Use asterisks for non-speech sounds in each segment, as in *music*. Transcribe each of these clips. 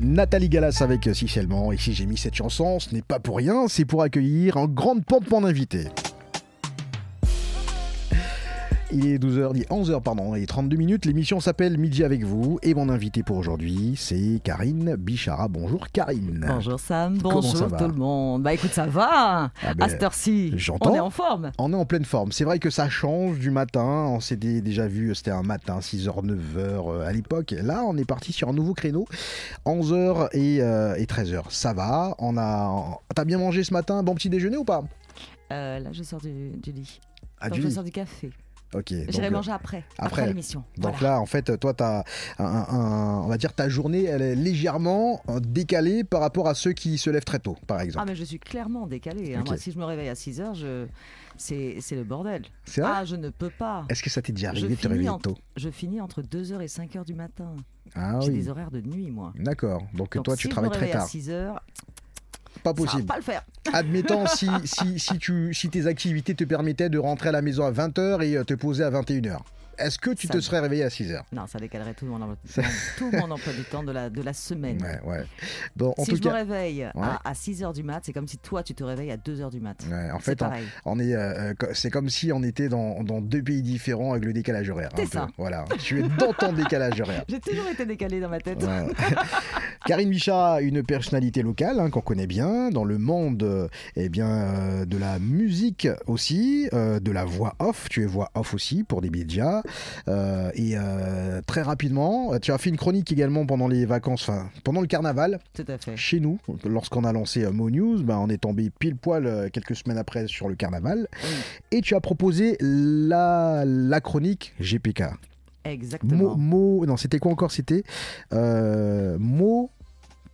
Nathalie Galas avec Si et si j'ai mis cette chanson, ce n'est pas pour rien, c'est pour accueillir un grand pompe d'invités il est 12h, il est 11h, pardon, et 32 minutes. L'émission s'appelle Midi avec vous. Et mon invité pour aujourd'hui, c'est Karine Bichara. Bonjour Karine. Bonjour Sam, bonjour tout le monde. Bah écoute, ça va. Ah à ben, cette on est en forme. On est en pleine forme. C'est vrai que ça change du matin. On s'était déjà vu, c'était un matin, 6h, euh, 9h à l'époque. Là, on est parti sur un nouveau créneau. 11h et, 13h, euh, ça va. On a. T'as bien mangé ce matin Bon petit déjeuner ou pas euh, Là, je sors du, lit. Ah, je sors du café. Ok. J'irai euh, manger après, après, l'émission. Donc là, en fait, toi, on va dire ta journée, elle est légèrement euh, décalée par rapport à ceux qui se lèvent très tôt, par exemple. Ah mais je suis clairement décalée. Hein. Moi, si je me réveille à 6 heures, je... c'est le bordel. C'est Ah, je ne peux pas. Est-ce que ça t'est déjà arrivé je de te réveiller tôt Je finis entre 2h et 5h du matin. Ah, J'ai des horaires de nuit, moi. D'accord. Donc, toi, tu travailles très tard. À 6 heures, pas possible. *laughs* Admettons si, si, si, tu, si tes activités te permettaient de rentrer à la maison à 20h et euh, te poser à 21h. Est-ce que tu te serais réveillé à 6 heures Non, ça décalerait tout mon, emploi, tout mon du temps de la, de la semaine. Bon, en si je me réveille à, 6 heures du mat, c'est comme si toi tu te réveilles à 2 heures du mat. en fait, On, est, euh, euh, c'est comme si on était dans, dans, deux pays différents avec le décalage horaire. C'est ça. Voilà, tu es dans ton décalage horaire. *laughs* J'ai toujours été décalé dans ma tête. *laughs* Karine Micha, une personnalité locale hein, qu'on connaît bien dans le monde euh, eh bien, de la musique aussi, de la voix off. Tu es voix off aussi pour des médias. Euh, et euh, très rapidement, euh, tu as fait une chronique également pendant les vacances, pendant le carnaval. Chez nous, lorsqu'on a lancé Mo News, ben, on est tombé pile poil quelques semaines après sur le carnaval. Et tu as proposé la, chronique GPK. Exactement. Mo, non, c'était quoi encore C'était Mo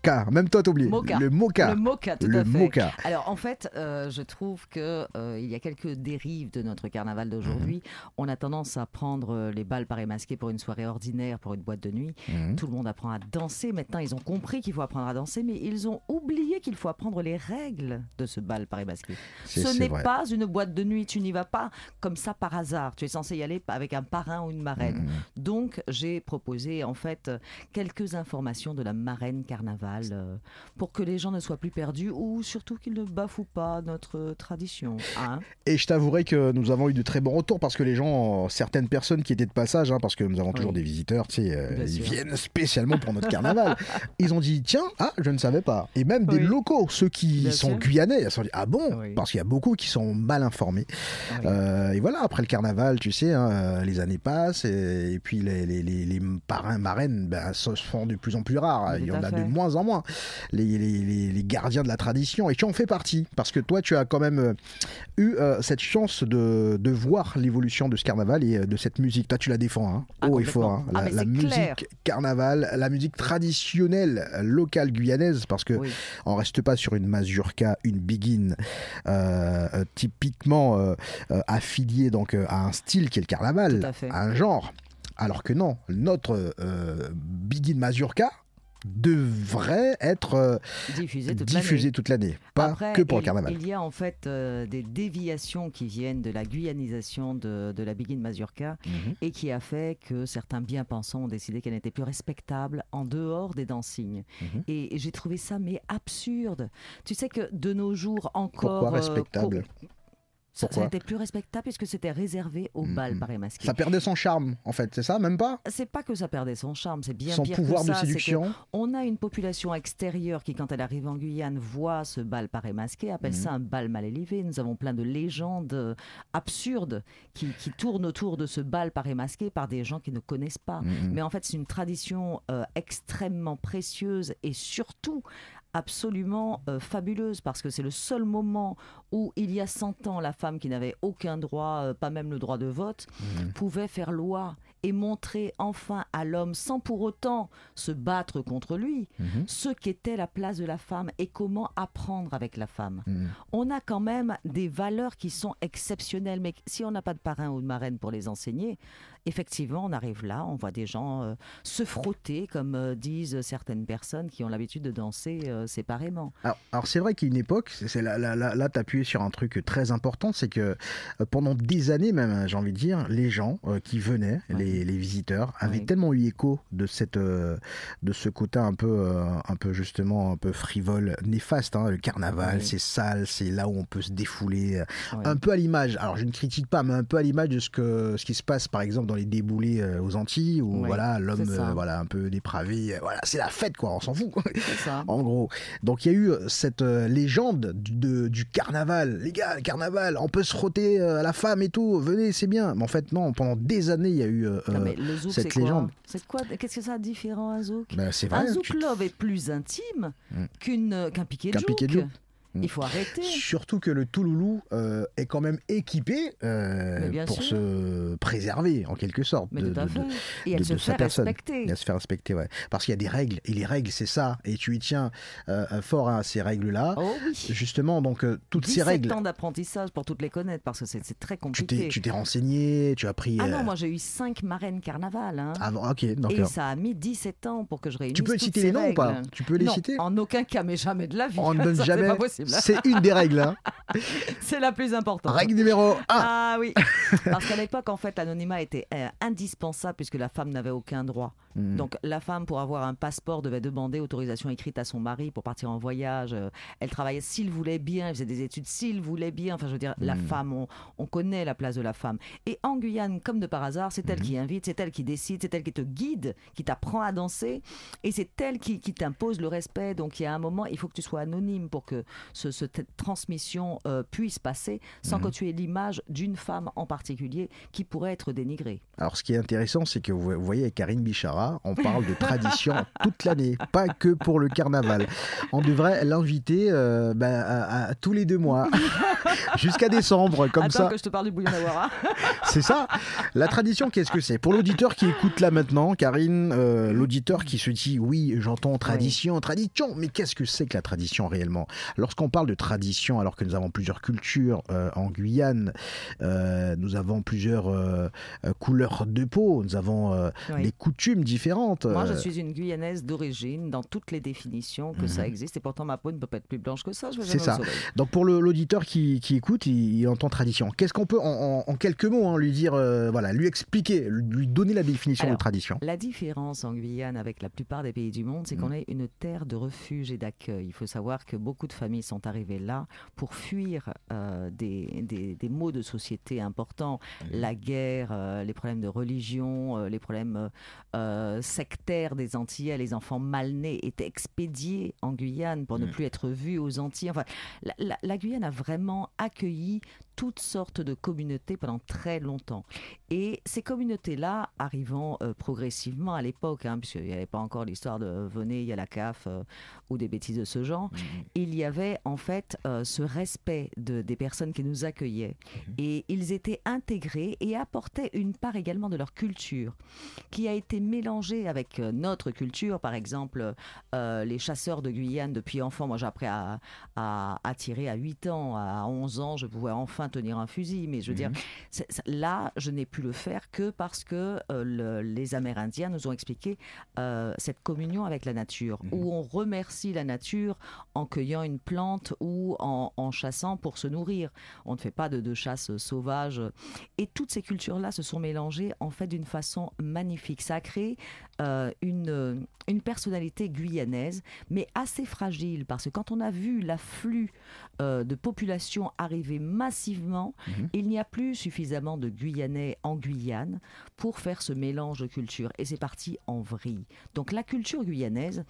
mocha. Même toi, t'as oublié. Le Moka. Le mocha, tout à fait. Alors, en fait, euh, je trouve que euh, il y a quelques dérives de notre carnaval d'aujourd'hui. Mhm. On a tendance à prendre euh, les balles par masquées pour une soirée ordinaire, pour une boîte de nuit. Mhm. Tout le monde apprend à danser. Maintenant, ils ont compris qu'il faut apprendre à danser, mais ils ont oublié qu'il faut apprendre les règles de ce bal par masqué. Ce n'est pas une boîte de nuit. Tu n'y vas pas comme ça par hasard. Tu es censé y aller avec un parrain ou une marraine. Mhm. Donc, j'ai proposé en fait quelques informations de la marraine carnaval euh, pour que les gens ne soient plus perdus ou surtout qu'ils ne bafouent pas notre tradition. Hein. et je t'avouerai que nous avons eu de très bons retours parce que les gens, certaines personnes qui étaient de passage, hein, parce que nous avons toujours des visiteurs, tu euh, ils viennent spécialement pour notre carnaval. *laughs* ils ont dit tiens, ah, je ne savais pas. Et même des locaux, ceux qui sont guyanais, ils sont dit ah bon, parce qu'il y a beaucoup qui sont mal informés. Euh, et voilà, après le carnaval, tu sais, hein, les années passent et, puis les, parrains marraines ben, se font de plus en plus rares. Il y en a de moins en moins, les, gardiens de la tradition, et tu en fais partie, parce que toi, tu as quand même euh, eu euh, cette chance de, voir l'évolution de ce carnaval et euh, de cette musique. Toi, tu la défends, hein, ah, haut et fort, hein. ah, la, musique carnaval, la musique traditionnelle locale guyanaise, parce que on reste pas sur une mazurka, une biguine, typiquement affiliée donc à un style qui est le carnaval, un genre. Alors que non, notre biguine Mazurka, devrait être euh, diffusé toute l'année, pas que pour il, le carnaval. Il y a en fait euh, des déviations qui viennent de la guyanisation de, la Biguine Mazurka mhm. et qui a fait que certains bien-pensants ont décidé qu'elle n'était plus respectable en dehors des dancings. Mhm. Et, j'ai trouvé ça mais absurde. Tu sais que de nos jours encore... Pourquoi euh, respectable ça n'était plus respectable puisque c'était réservé au mm, bal mm. paré masqué Ça perdait son charme, en fait, c'est ça Même pas C'est pas que ça perdait son charme, c'est bien son pire pouvoir que ça, de séduction. On a une population extérieure qui, quand elle arrive en Guyane, voit ce bal paré masqué, appelle mm. ça un bal mal élevé. Nous avons plein de légendes euh, absurdes qui, tournent autour de ce bal paré masqué par des gens qui ne connaissent pas. Mais en fait, c'est une tradition euh, extrêmement précieuse et surtout absolument euh, fabuleuse parce que c'est le seul moment où il y a 100 ans la femme qui n'avait aucun droit, euh, pas même le droit de vote, mmh. pouvait faire loi et montrer enfin à l'homme sans pour autant se battre contre lui mmh. ce qu'était la place de la femme et comment apprendre avec la femme. Mmh. On a quand même des valeurs qui sont exceptionnelles mais si on n'a pas de parrain ou de marraine pour les enseigner, effectivement, on arrive là, on voit des gens euh, se frotter, comme euh, disent certaines personnes qui ont l'habitude de danser euh, séparément. Alors, c'est vrai qu'il y a une époque, c'est là, là, là, tu sur un truc très important, c'est que pendant des années même, hein, j'ai envie de dire, les gens qui venaient, les, visiteurs, avaient tellement eu écho de, cette, de ce côté un peu, un peu justement, un peu frivole, néfaste, hein, le carnaval, c'est sale, c'est là où on peut se défouler, un peu à l'image, alors je ne critique pas, mais un peu à l'image de ce, ce qui se passe par exemple dans les déboulés euh, aux Antilles où voilà l'homme euh, voilà un peu dépravé euh, voilà c'est la fête quoi on s'en fout ça. *laughs* en gros donc il y a eu cette légende de, du carnaval les gars le carnaval on peut se frotter à la femme et tout venez c'est bien mais en fait non pendant des années il y a eu ah, cette légende c'est quoi qu'est-ce que ça a différent bah, un zouk un zouk est plus intime mm. qu'une qu'un piqué de qu il mm. faut arrêter. Surtout que le Touloulou euh, est quand même équipé euh, pour se préserver, en quelque sorte, de, de, et de, se sa Respecter. se faire respecter, Parce qu'il y a des règles, et les règles, c'est ça. Et tu y tiens euh, euh, fort à ces règles-là. Oh Justement, donc, toutes ces règles. temps temps d'apprentissage pour toutes les connaître, parce que c'est très compliqué. Tu t'es renseigné, tu as pris. Ah non, moi j'ai eu 5 marraines carnaval. Hein. ok, Et ça a mis 17 ans pour que je réunisse. Tu peux citer les noms ou pas Tu peux les citer En aucun cas, mais jamais de la vie. On ne donne *laughs* jamais. C'est une des règles. Hein. *laughs* C'est la plus importante. Règle numéro 1. Ah oui. Parce qu'à l'époque, en fait, l'anonymat était euh, indispensable puisque la femme n'avait aucun droit. Mm. Donc la femme, pour avoir un passeport, devait demander autorisation écrite à son mari pour partir en voyage. Euh, elle travaillait s'il voulait bien, elle faisait des études s'il voulait bien. Enfin, je veux dire, la mm. femme, on, connaît la place de la femme. Et en Guyane, comme de par hasard, c'est elle mm. qui invite, c'est elle qui décide, c'est elle qui te guide, qui t'apprend à danser, et c'est elle qui, t'impose le respect. Donc il y a un moment, il faut que tu sois anonyme pour que cette transmission euh, puisse passer sans que tu aies l'image d'une femme en particulier qui pourrait être dénigrée. Alors ce qui est intéressant, c'est que vous voyez Karine Bichara, on parle de *laughs* tradition toute l'année, pas que pour le carnaval. On devrait l'inviter euh, ben, à, tous les deux mois, *laughs* jusqu'à décembre, comme ça. que je te parle du bouillon *laughs* c'est ça. La tradition, qu'est-ce que c'est Pour l'auditeur qui écoute là maintenant, Karine, euh, l'auditeur qui se dit oui, j'entends tradition, tradition, mais qu'est-ce que c'est que la tradition réellement Lorsqu'on parle de tradition, alors que nous avons plusieurs cultures euh, en Guyane, nous avons plusieurs couleurs de peau, nous avons les des coutumes moi, je euh, suis une Guyanaise d'origine, dans toutes les définitions que ça mhm. existe, et pourtant ma peau ne peut pas être plus blanche que ça. C'est ça. Donc pour l'auditeur qui, écoute, il, entend tradition. Qu'est-ce qu'on peut, en, quelques mots, hein, lui dire, euh, voilà, lui expliquer, lui donner la définition de tradition La différence en Guyane avec la plupart des pays du monde, c'est qu'on mhm. est une terre de refuge et d'accueil. Il faut savoir que beaucoup de familles sont arrivées là pour fuir euh, des, maux de société importants, mhm. la guerre, les problèmes de religion, les problèmes euh, sectaires des Antilles, les enfants mal nés, étaient expédiés en Guyane pour ne mm. plus être vus aux Antilles. Enfin, la, Guyane a vraiment accueilli toutes sortes de communautés pendant très longtemps. Et ces communautés-là, arrivant euh, progressivement à l'époque, hein, puisqu'il n'y avait pas encore l'histoire de euh, venez, il y a la CAF ou des bêtises de ce genre, mm, mm. il y avait en fait ce respect de, des personnes qui nous accueillaient. Et ils étaient intégrés et apportaient une part également de leur culture qui a été mélangée avec euh, notre culture, par exemple euh, les chasseurs de Guyane depuis enfant. Moi, j'ai appris à, à, tirer à 8 ans, à 11 ans, je pouvais enfin tenir un fusil. Mais je veux dire, mhm. là, je n'ai pu le faire que parce que euh, les Amérindiens nous ont expliqué cette communion avec la nature, mhm. où on remercie la nature en cueillant une plante ou en, chassant pour se nourrir. On ne fait pas de, de chasse sauvage. Et toutes ces cultures-là se sont mélangées en fait d'une façon magnifique. Ça euh, une, euh, une personnalité guyanaise, mais assez fragile, parce que quand on a vu l'afflux euh, de population arriver massivement, mhm. il n'y a plus suffisamment de Guyanais en Guyane pour faire ce mélange de cultures. Et c'est parti en vrille. Donc la culture guyanaise,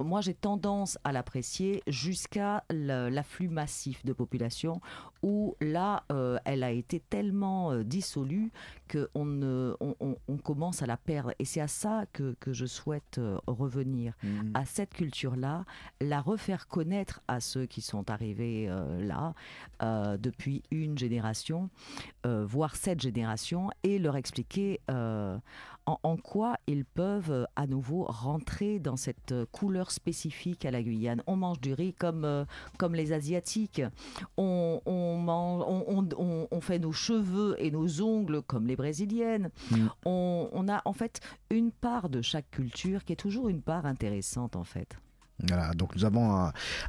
moi j'ai tendance à l'apprécier jusqu'à l'afflux massif de population où là, euh, elle a été tellement euh, dissolue qu'on on, commence à la perdre. Et c'est à ça que, je souhaite euh, revenir, mhm. à cette culture-là, la refaire connaître à ceux qui sont arrivés là depuis une génération, voire cette génération, et leur expliquer en, quoi ils peuvent euh, à nouveau rentrer dans cette euh, couleur spécifique à la Guyane. On mange du riz comme, euh, les Asiatiques, on, fait nos cheveux et nos ongles comme les Brésiliennes. Mm. On, a en fait une part de chaque culture qui est toujours une part intéressante en fait donc nous avons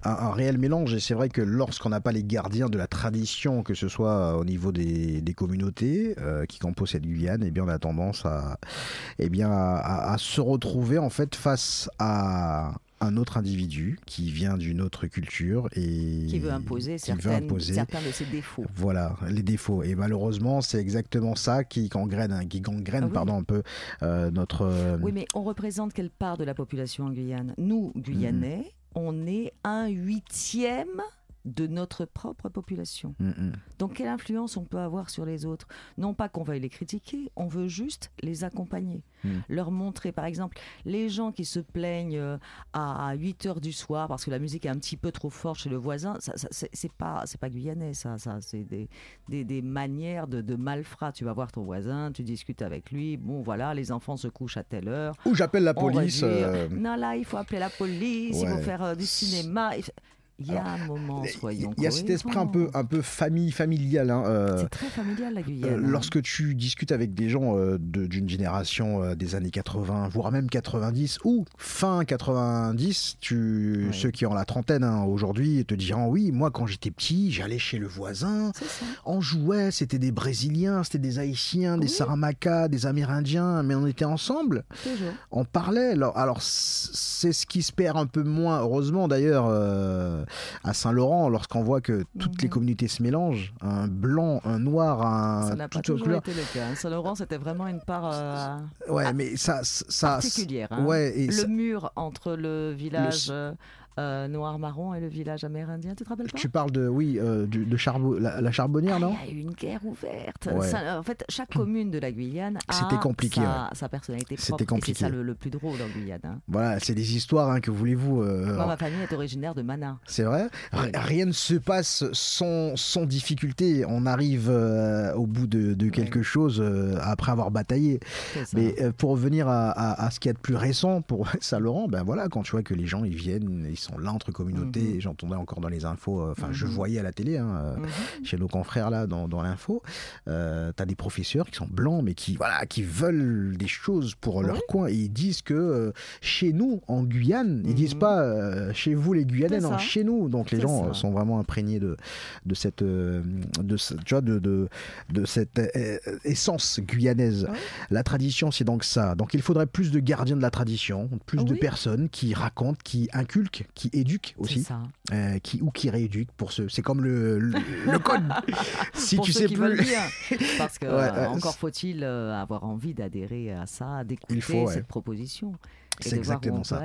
un, réel mélange et c'est vrai que lorsqu'on n'a pas les gardiens de la tradition, que ce soit euh, au niveau des, communautés euh, qui composent cette Guyane, eh bien on a tendance à, eh bien à se retrouver en fait face à un autre individu qui vient d'une autre culture et qui veut imposer, certains de ses défauts. Voilà, les défauts. Et malheureusement, c'est exactement ça qui gangrène, qui ah pardon, un peu euh, notre. Euh, oui, mais on représente quelle part de la population en Guyane Nous, mhm. Guyanais, on est un huitième de notre propre population. Mm, mm. Donc quelle influence on peut avoir sur les autres Non pas qu'on veuille les critiquer, on veut juste les accompagner. Mm. Leur montrer par exemple les gens qui se plaignent euh, à 8 heures du soir parce que la musique est un petit peu trop forte chez le voisin, ça, ça c'est pas c'est pas guyanais ça, ça c'est des, manières de, de malfrat. Tu vas voir ton voisin, tu discutes avec lui, bon voilà, les enfants se couchent à telle heure. Ou j'appelle la police. Euh, non là, il faut appeler la police, il faut faire euh, du cinéma. Il y a un moment, soyons Il y a cet esprit un peu, un peu famille, familial. Hein, euh, c'est très familial la euh, Guyane. Hein. Lorsque tu discutes avec des gens euh, d'une génération des années 80, voire même 90 ou fin 90, tu, ceux qui ont la trentaine hein, aujourd'hui te diront oui, moi quand j'étais petit, j'allais chez le voisin, on jouait, c'était des Brésiliens, c'était des Haïtiens, des Saramacas, des Amérindiens, mais on était ensemble. On parlait. alors c'est ce qui se perd un peu moins, heureusement d'ailleurs euh, à Saint-Laurent, lorsqu'on voit que toutes les communautés se mélangent, un blanc, un noir, un. Ça n'a pas toujours été le cas. Hein. Saint-Laurent, c'était vraiment une part. Euh, ouais, mais ça, ça, particulière. Hein. Ouais, le mur entre le village. Euh, euh, noir-marron et le village amérindien. Tu te rappelles pas Tu parles de, oui, euh, de Charbon, la, Charbonnière, non ah, Il y a eu une guerre ouverte. en fait, chaque hum. commune de la Guyane a sa, personnalité propre. Compliqué. C'est ça le, plus drôle en Guyane. Hein. Voilà, c'est des histoires, hein, que voulez-vous euh, ma famille est originaire de Mana. C'est vrai Rien ne se passe sans, sans difficulté. On arrive au bout de, quelque chose après avoir bataillé. Mais pour revenir à, ce qu'il y a de plus récent pour *laughs* Saint-Laurent, ben voilà, quand tu vois que les gens ils viennent, ils sont là entre communautés. Mhm. J'entendais encore dans les infos, euh, enfin, je mhm. voyais à la télé, hein, euh, mhm. chez nos confrères là, dans, l'info, euh, as des professeurs qui sont blancs, mais qui, voilà, qui veulent des choses pour leur coin. Et ils disent que euh, chez nous, en Guyane, ils disent pas chez vous les Guyanais, non, chez nous. Donc les gens sont vraiment imprégnés de, de cette, de, tu vois, de, de, cette essence guyanaise. La tradition, c'est donc ça. Donc il faudrait plus de gardiens de la tradition, plus ah de personnes qui racontent, qui inculquent, qui éduque aussi, euh, qui ou qui rééduque pour ce. C'est comme le, le, code. *laughs* si tu ceux sais plus. *laughs* parce que euh, euh, encore faut-il avoir envie d'adhérer à ça, d'écouter cette proposition. C'est exactement ça.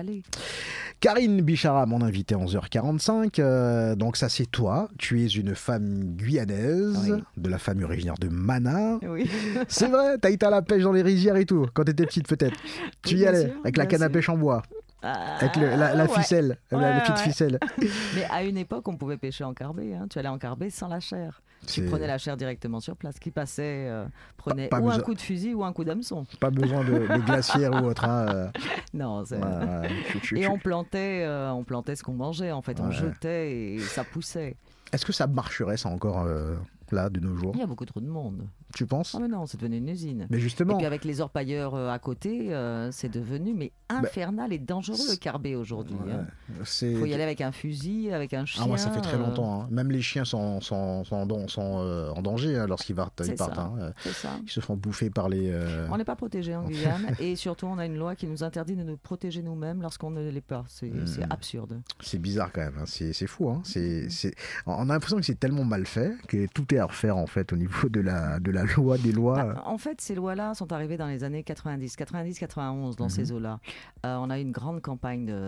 Karine Bichara, mon invitée, 11h45. donc ça, c'est toi. Tu es une femme guyanaise, de la famille originaire de Mana. Oui. *laughs* C'est vrai, t'as été à la pêche dans les rizières et tout, quand t'étais petite peut-être. tu y allais, avec la canne à pêche en bois. Ah, Avec la, ficelle, petite ficelle. *laughs* Mais à une époque, on pouvait pêcher en carbet. Hein. Tu allais en carbet sans la chair. Tu prenais la chair directement sur place. Qui passait euh, prenait ou un coup de fusil ou un coup d'hameçon. Pas besoin de, de glacière ou autre. Hein, euh. *laughs* Non, c'est. et on plantait, euh, on plantait ce qu'on mangeait. En fait, on jetait et ça poussait. Est-ce que ça marcherait ça encore là, de nos jours Il y a beaucoup trop de monde. Tu penses oh mais Non, c'est devenu une usine. Mais justement. Et puis avec les orpailleurs euh, à côté, euh, c'est devenu mais bah, infernal et dangereux le carbet aujourd'hui. Il hein. faut y aller avec un fusil, avec un chien. Ah, moi, ça fait très euh. longtemps. Hein. Même les chiens sont, sont, sont, en danger hein, lorsqu'ils partent. Ils, ils se font bouffer par les. On n'est pas protégés en *laughs* Guyane. et surtout, on a une loi qui nous interdit de nous protéger nous-mêmes lorsqu'on ne l'est pas. C'est hmm. absurde. C'est bizarre quand même. C'est fou. C'est, hmm. on a l'impression que c'est tellement mal fait que tout est à refaire en fait au niveau de la, de la loi des lois bah, En fait, ces lois-là sont arrivées dans les années 90, 90, 91 dans mhm. ces eaux-là. Euh, on a eu une grande campagne de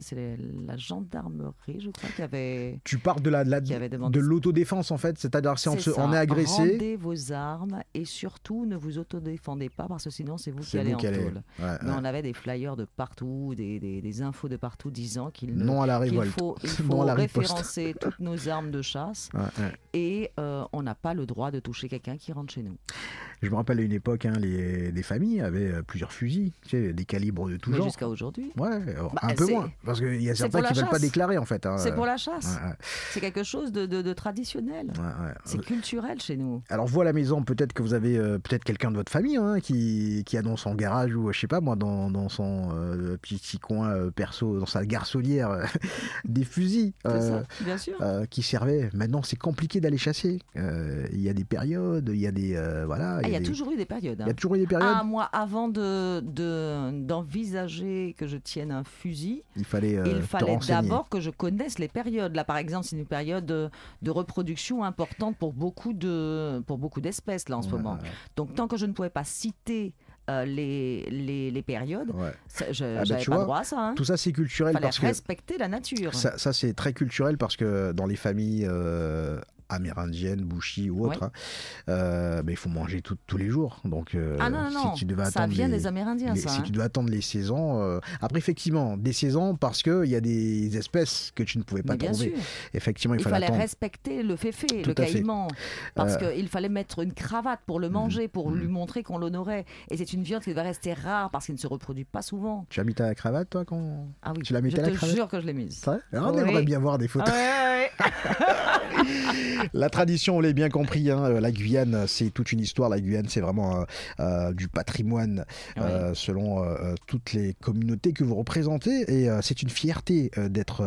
c'est la gendarmerie, je crois, qui avait Tu parles de la, de l'autodéfense en fait, c'est-à-dire si on, est agressé, rendez vos armes et surtout ne vous autodéfendez pas parce que sinon c'est vous qui allez en taule. on avait des flyers de partout, des, des, infos de partout disant qu'il non à la révolte, faut, il *laughs* référencer toutes nos armes de chasse et euh, on n'a pas le droit de toucher quelqu'un qui rentre chez nous. Je me rappelle à une époque, hein, les, familles avaient euh, plusieurs fusils, des calibres de tout genre. Jusqu'à aujourd'hui. Bah, un peu moins. Parce qu'il y a certains qui ne veulent pas déclarer, en fait. Hein. C'est pour la chasse. C'est quelque chose de, traditionnel. C'est euh, culturel chez nous. Alors, vous à la maison, peut-être que vous avez euh, peut-être quelqu'un de votre famille hein, qui, a dans son garage ou, je sais pas moi, dans, son petit, coin perso, dans sa garçonnière, *laughs* des fusils. qui servaient. Maintenant, c'est compliqué d'aller chasser. Euh, il y a des périodes, il y a des voilà. Il y, a toujours eu des périodes. Il y a toujours eu des périodes. moi, avant de, d'envisager que je tienne un fusil, il fallait, euh, fallait d'abord que je connaisse les périodes. Là, par exemple, c'est une période de, reproduction importante pour beaucoup de pour beaucoup d'espèces là en ce moment. Donc tant que je ne pouvais pas citer euh, les, les, périodes. Je ah, n'avais ben, pas droit à ça. Hein. Tout ça, c'est culturel. Fallait parce respecter la nature. Ça, c'est très culturel parce que dans les familles amérindienne, bouchie ou autre. Hein. Euh, mais il faut manger tous les jours. Donc, euh, ah si tu devais ça vient les, des Amérindiens, Si hein. tu dois attendre les saisons. Euh, après, effectivement, des saisons parce qu'il y a des espèces que tu ne pouvais pas trouver. Effectivement, il, fallait, respecter le féfé, le caïman, parce qu'il fallait mettre une cravate pour le mm, manger, pour mm. lui montrer qu'on l'honorait. Et c'est une viande qui va rester rare parce qu'elle ne se reproduit pas souvent. Tu as mis ta cravate, toi, quand ah oui, Je te jure que je l'ai mise. Ah, on aimerait bien voir des photos. Ah *laughs* la tradition, on l'a bien compris. Hein, euh, la Guyane, c'est toute une histoire. La Guyane, c'est vraiment euh, euh, du patrimoine ah selon toutes les communautés que vous représentez. Et c'est une fierté d'être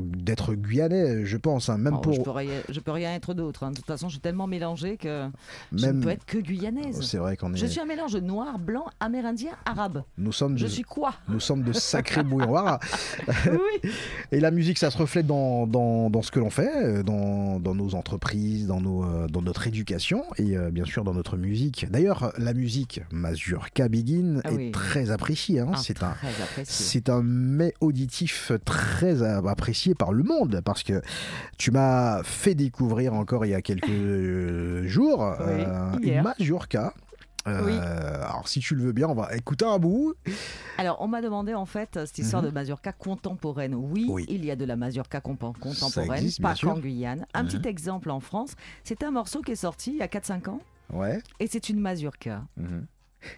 d'être guyanais, je pense. Hein, même oh, pour... je, peux rien, peux rien être d'autre. Hein. De toute façon, je suis tellement mélangé que je ne peux être que guyanaise. C'est vrai qu'on est... Je suis un mélange noir, blanc, amérindien, arabe. Nous sommes Je suis quoi Nous sommes de sacrés bouillons *laughs* Et la musique, ça se reflète dans, dans, dans ce que l'on fait, dans, dans nos entreprises euh, dans, notre éducation et euh, bien sûr dans notre musique. D'ailleurs, la musique mazurka Begin ah est très hein. ah, appréciée. c'est un, c'est un auditif très apprécié par le monde parce que tu m'as fait découvrir encore il y a quelques euh, jours une mazurka oui. Euh, alors, si tu le veux bien, on va écouter un bout. Alors, on m'a demandé en fait cette histoire mhm. de mazurka contemporaine. Oui, il y a de la mazurka contemporaine, pas qu'en Guyane. Un petit exemple en France, c'est un morceau qui est sorti il y a 4-5 ans. Ouais. Et c'est une mazurka. Mhm.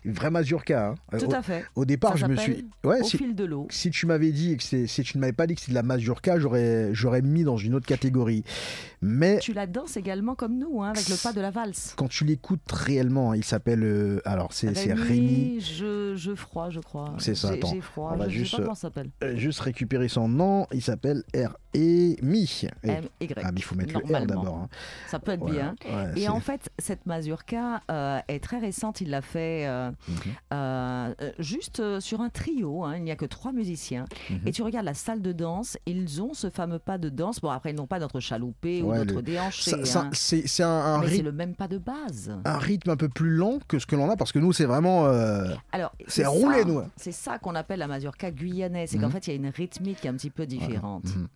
Une vraie mazurka. Hein. Euh, Tout à fait. Au, départ, je me suis. Ouais, au fil de l'eau. Si tu m'avais dit que tu ne m'avais pas dit que c'est de la mazurka, j'aurais, j'aurais mis dans une autre catégorie tu la danses également comme nous, hein, avec le pas de la valse. Quand tu l'écoutes réellement, hein, il s'appelle euh, alors c'est Rémi. Je, je froid, je crois. C'est ça. Attends, on va je juste, sais pas comment s'appelle. Euh, juste récupérer son nom. Il s'appelle Rémi E M ah, il faut mettre le R d'abord. Hein. Ça peut être bien. Et en fait, cette mazurka euh, est très récente. Il l'a fait mhm. juste sur un trio. Hein. Il n'y a que trois musiciens. Mhm. Et tu regardes la salle de danse. Ils ont ce fameux pas de danse. Bon, après, ils n'ont pas notre chaloupé Hein. C'est un, rythme. le même pas de base. Un rythme un peu plus lent que ce que l'on a, parce que nous, c'est vraiment. Euh, Alors, c'est roulé, nous. C'est ça qu'on appelle la mazurka guyanaise. C'est qu'en mhm. fait, il y a une rythmique un petit peu différente. Mhm.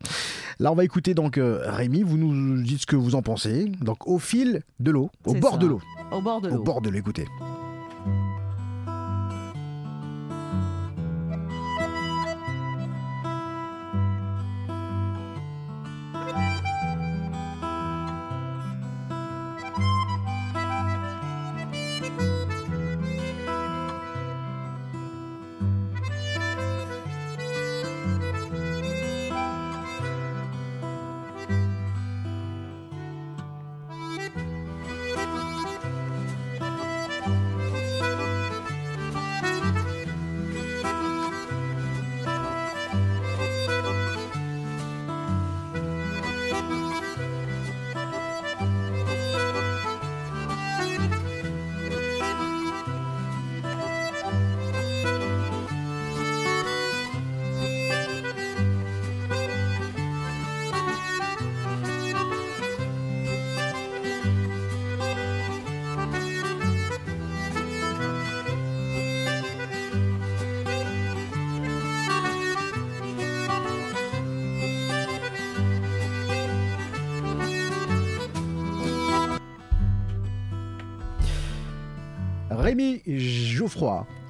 Là, on va écouter donc euh, Rémi. Vous nous dites ce que vous en pensez. Donc, au fil de l'eau, au, bord de l'eau. Au bord de l'eau. Au bord de l'eau,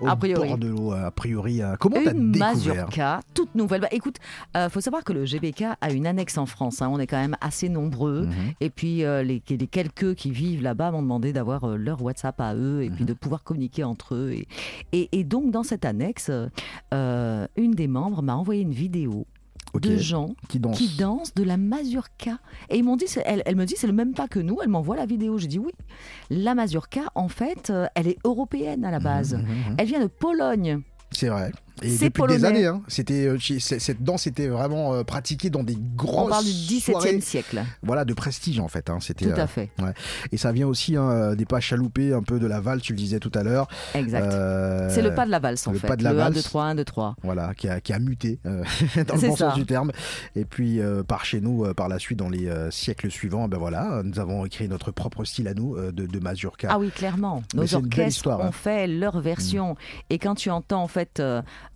au a priori. bord de l'eau, euh, a priori. Euh, comment t'as découvert Mazurka, toute nouvelle. Bah, écoute, euh, faut savoir que le GBK a une annexe en France. Hein. On est quand même assez nombreux. Mhm. Et puis, les, quelques qui vivent là-bas m'ont demandé d'avoir leur WhatsApp à eux et puis mhm. de pouvoir communiquer entre eux. et, et donc, dans cette annexe, une des membres m'a envoyé une vidéo de gens qui dansent. de la mazurka. Et ils m'ont dit, elle, me dit, c'est le même pas que nous. Elle m'envoie la vidéo. je dis oui. La mazurka, en fait, euh, elle est européenne à la base. Mmh, mmh, mmh, elle vient de Pologne. C'est vrai c'est depuis des années. Hein. C'était, euh, cette danse était vraiment euh, pratiquée dans des grosses. On parle du XVIIe siècle. Voilà, de prestige en fait. Hein. C'était, tout à euh, fait. Et ça vient aussi hein, des pas chaloupés un peu de la valse, tu le disais tout à l'heure. Exact. c'est le pas de la valse en le fait. Pas de la le 1, 2, 3, 1, 2, 3. Voilà, qui a, qui a muté *laughs* dans le bon sens du terme. Et puis par chez nous, par la suite, dans les siècles suivants, ben voilà, nous avons créé notre propre style à nous de, Mazurka. Ah oui, clairement. Nos orchestres ont fait leur version. Mm. Et quand tu entends en fait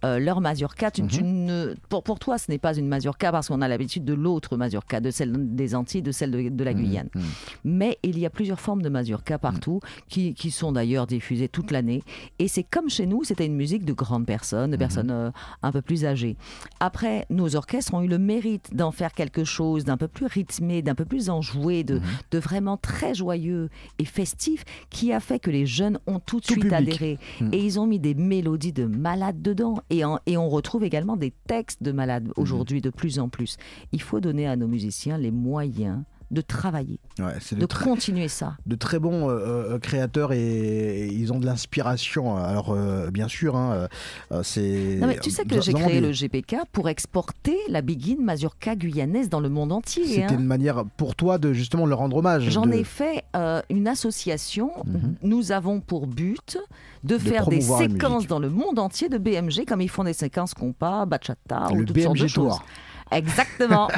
euh, leur mazurka. Tu, mhm. ne, pour, pour toi, ce n'est pas une mazurka parce qu'on a l'habitude de l'autre mazurka, de celle des Antilles, de celle de, la mhm. Guyane. Mhm. Mais il y a plusieurs formes de mazurka partout qui, qui sont d'ailleurs diffusées toute l'année. Et c'est comme chez nous, c'était une musique de grandes personnes, de personnes euh, un peu plus âgées. Après, nos orchestres ont eu le mérite d'en faire quelque chose d'un peu plus rythmé, d'un peu plus enjoué, de, de vraiment très joyeux et festif qui a fait que les jeunes ont tout de suite adhéré. Et ils ont mis des mélodies de malades dedans et on retrouve également des textes de malades mhm. aujourd'hui de plus en plus. Il faut donner à nos musiciens les moyens de travailler, de, continuer ça. *laughs* De très bons euh, euh, euh, créateurs et, ils ont de l'inspiration. Alors bien sûr, hein, c'est. tu sais que j'ai créé le GPK pour exporter la biguine mazurka guyanaise dans le monde entier. Hein. C'était une manière pour toi de justement leur rendre hommage. J'en ai fait une association. Mhm. Nous avons pour but de, faire des séquences dans le monde entier de BMG, comme ils font des séquences compas, bachata, le ou toutes BMG Tour. Exactement.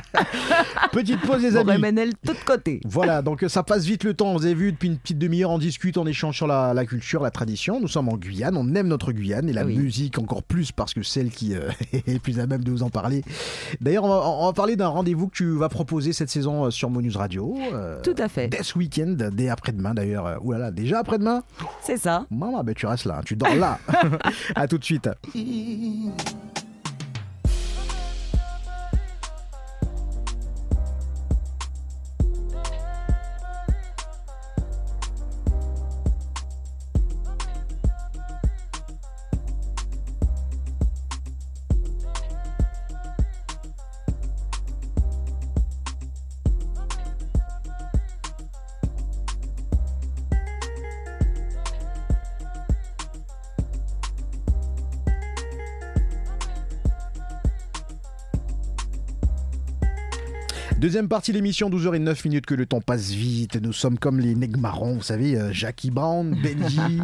*laughs* petite pause, les amis. On de côté Voilà, donc euh, ça passe vite le temps. Vous avez vu, depuis une petite demi-heure, on discute, on échange sur la, culture, la tradition. Nous sommes en Guyane, on aime notre Guyane et la musique encore plus parce que celle qui euh, *laughs* est plus à même de vous en parler. D'ailleurs, on, va parler d'un rendez-vous que tu vas proposer cette saison euh, sur Monus Radio. Tout à fait. Dès ce week-end, dès après-demain d'ailleurs. Ouh là là, déjà après-demain C'est ça. Maman, ben, tu restes là, hein, tu dors là. *laughs* à tout de suite. Deuxième partie de l'émission, 12h09 minutes, que le temps passe vite. Nous sommes comme les Negmarons, vous savez, euh, Jackie Brown, Benji. *laughs*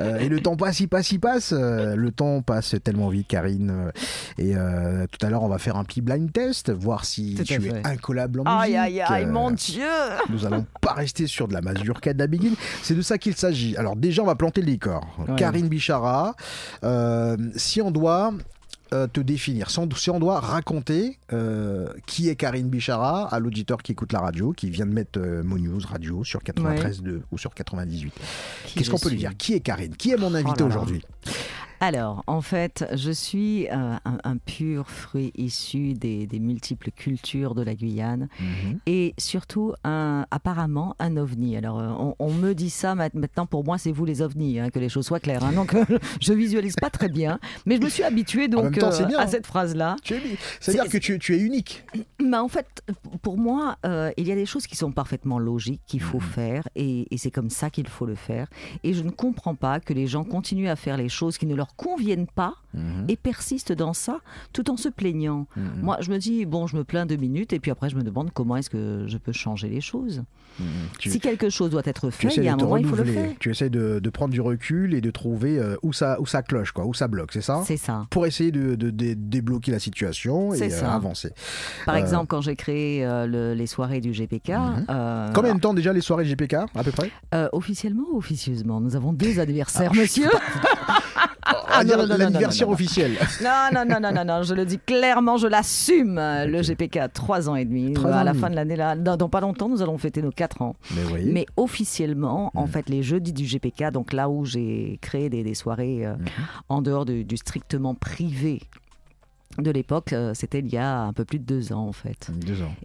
Euh, et le temps passe, il passe, il passe. Euh, le temps passe tellement vite, Karine. Et tout à l'heure, on va faire un petit blind test, voir si tu es incollable en aïe, musique. Aïe, aïe, mon Dieu Nous allons pas rester sur de la mazurka begin, C'est de ça qu'il s'agit. Alors déjà, on va planter le décor. Karine Bichara, si on doit euh, te définir, si on, doit raconter euh, qui est Karine Bichara à l'auditeur qui écoute la radio, qui vient de mettre euh, News Radio sur 93.2 ou sur 98, qu'est-ce qu'on peut lui dire Qui est Karine Qui est mon oh invité aujourd'hui alors, en fait, je suis euh, un, pur fruit issu des, multiples cultures de la Guyane mhm. et surtout un, apparemment un ovni. Alors, euh, on, me dit ça maintenant, pour moi, c'est vous les ovnis, hein, que les choses soient claires. Hein. Donc, *laughs* je visualise pas très bien, mais je me suis habituée ah, donc, euh, à hein. cette phrase-là. C'est-à-dire que tu, es unique. *clears throat* Bah, en fait, pour moi, il y a des choses qui sont parfaitement logiques, qu'il faut mhm. faire, et, et c'est comme ça qu'il faut le faire. Et je ne comprends pas que les gens continuent à faire les choses qui ne leur conviennent pas mhm. et persistent dans ça tout en se plaignant. Mhm. Moi, je me dis, bon, je me plains deux minutes et puis après, je me demande comment est-ce que je peux changer les choses. Mhm. Si quelque chose doit être fait, il y a un moment, il faut le faire. Tu essaies de, prendre du recul et de trouver euh, où, ça, où ça cloche, quoi, où ça bloque, c'est ça C'est ça. Pour essayer de, débloquer la situation et ça. Euh, avancer. Par euh, exemple, quand j'ai créé les soirées du GPK. Combien de temps déjà les soirées du GPK, à peu près Officiellement ou officieusement Nous avons deux adversaires, ah, monsieur *laughs* ah, non, non, non, Non, non, non, je le dis clairement, je l'assume. *laughs* Le GPK trois ans et demi. à la fin de l'année, là, dans, pas longtemps, nous allons fêter nos quatre ans. Mais, officiellement, en mm. fait, les jeudis du GPK, donc là où j'ai créé des, soirées euh, mm-hmm. en dehors du strictement privé de l'époque, euh, c'était il y a un peu plus de deux ans en fait.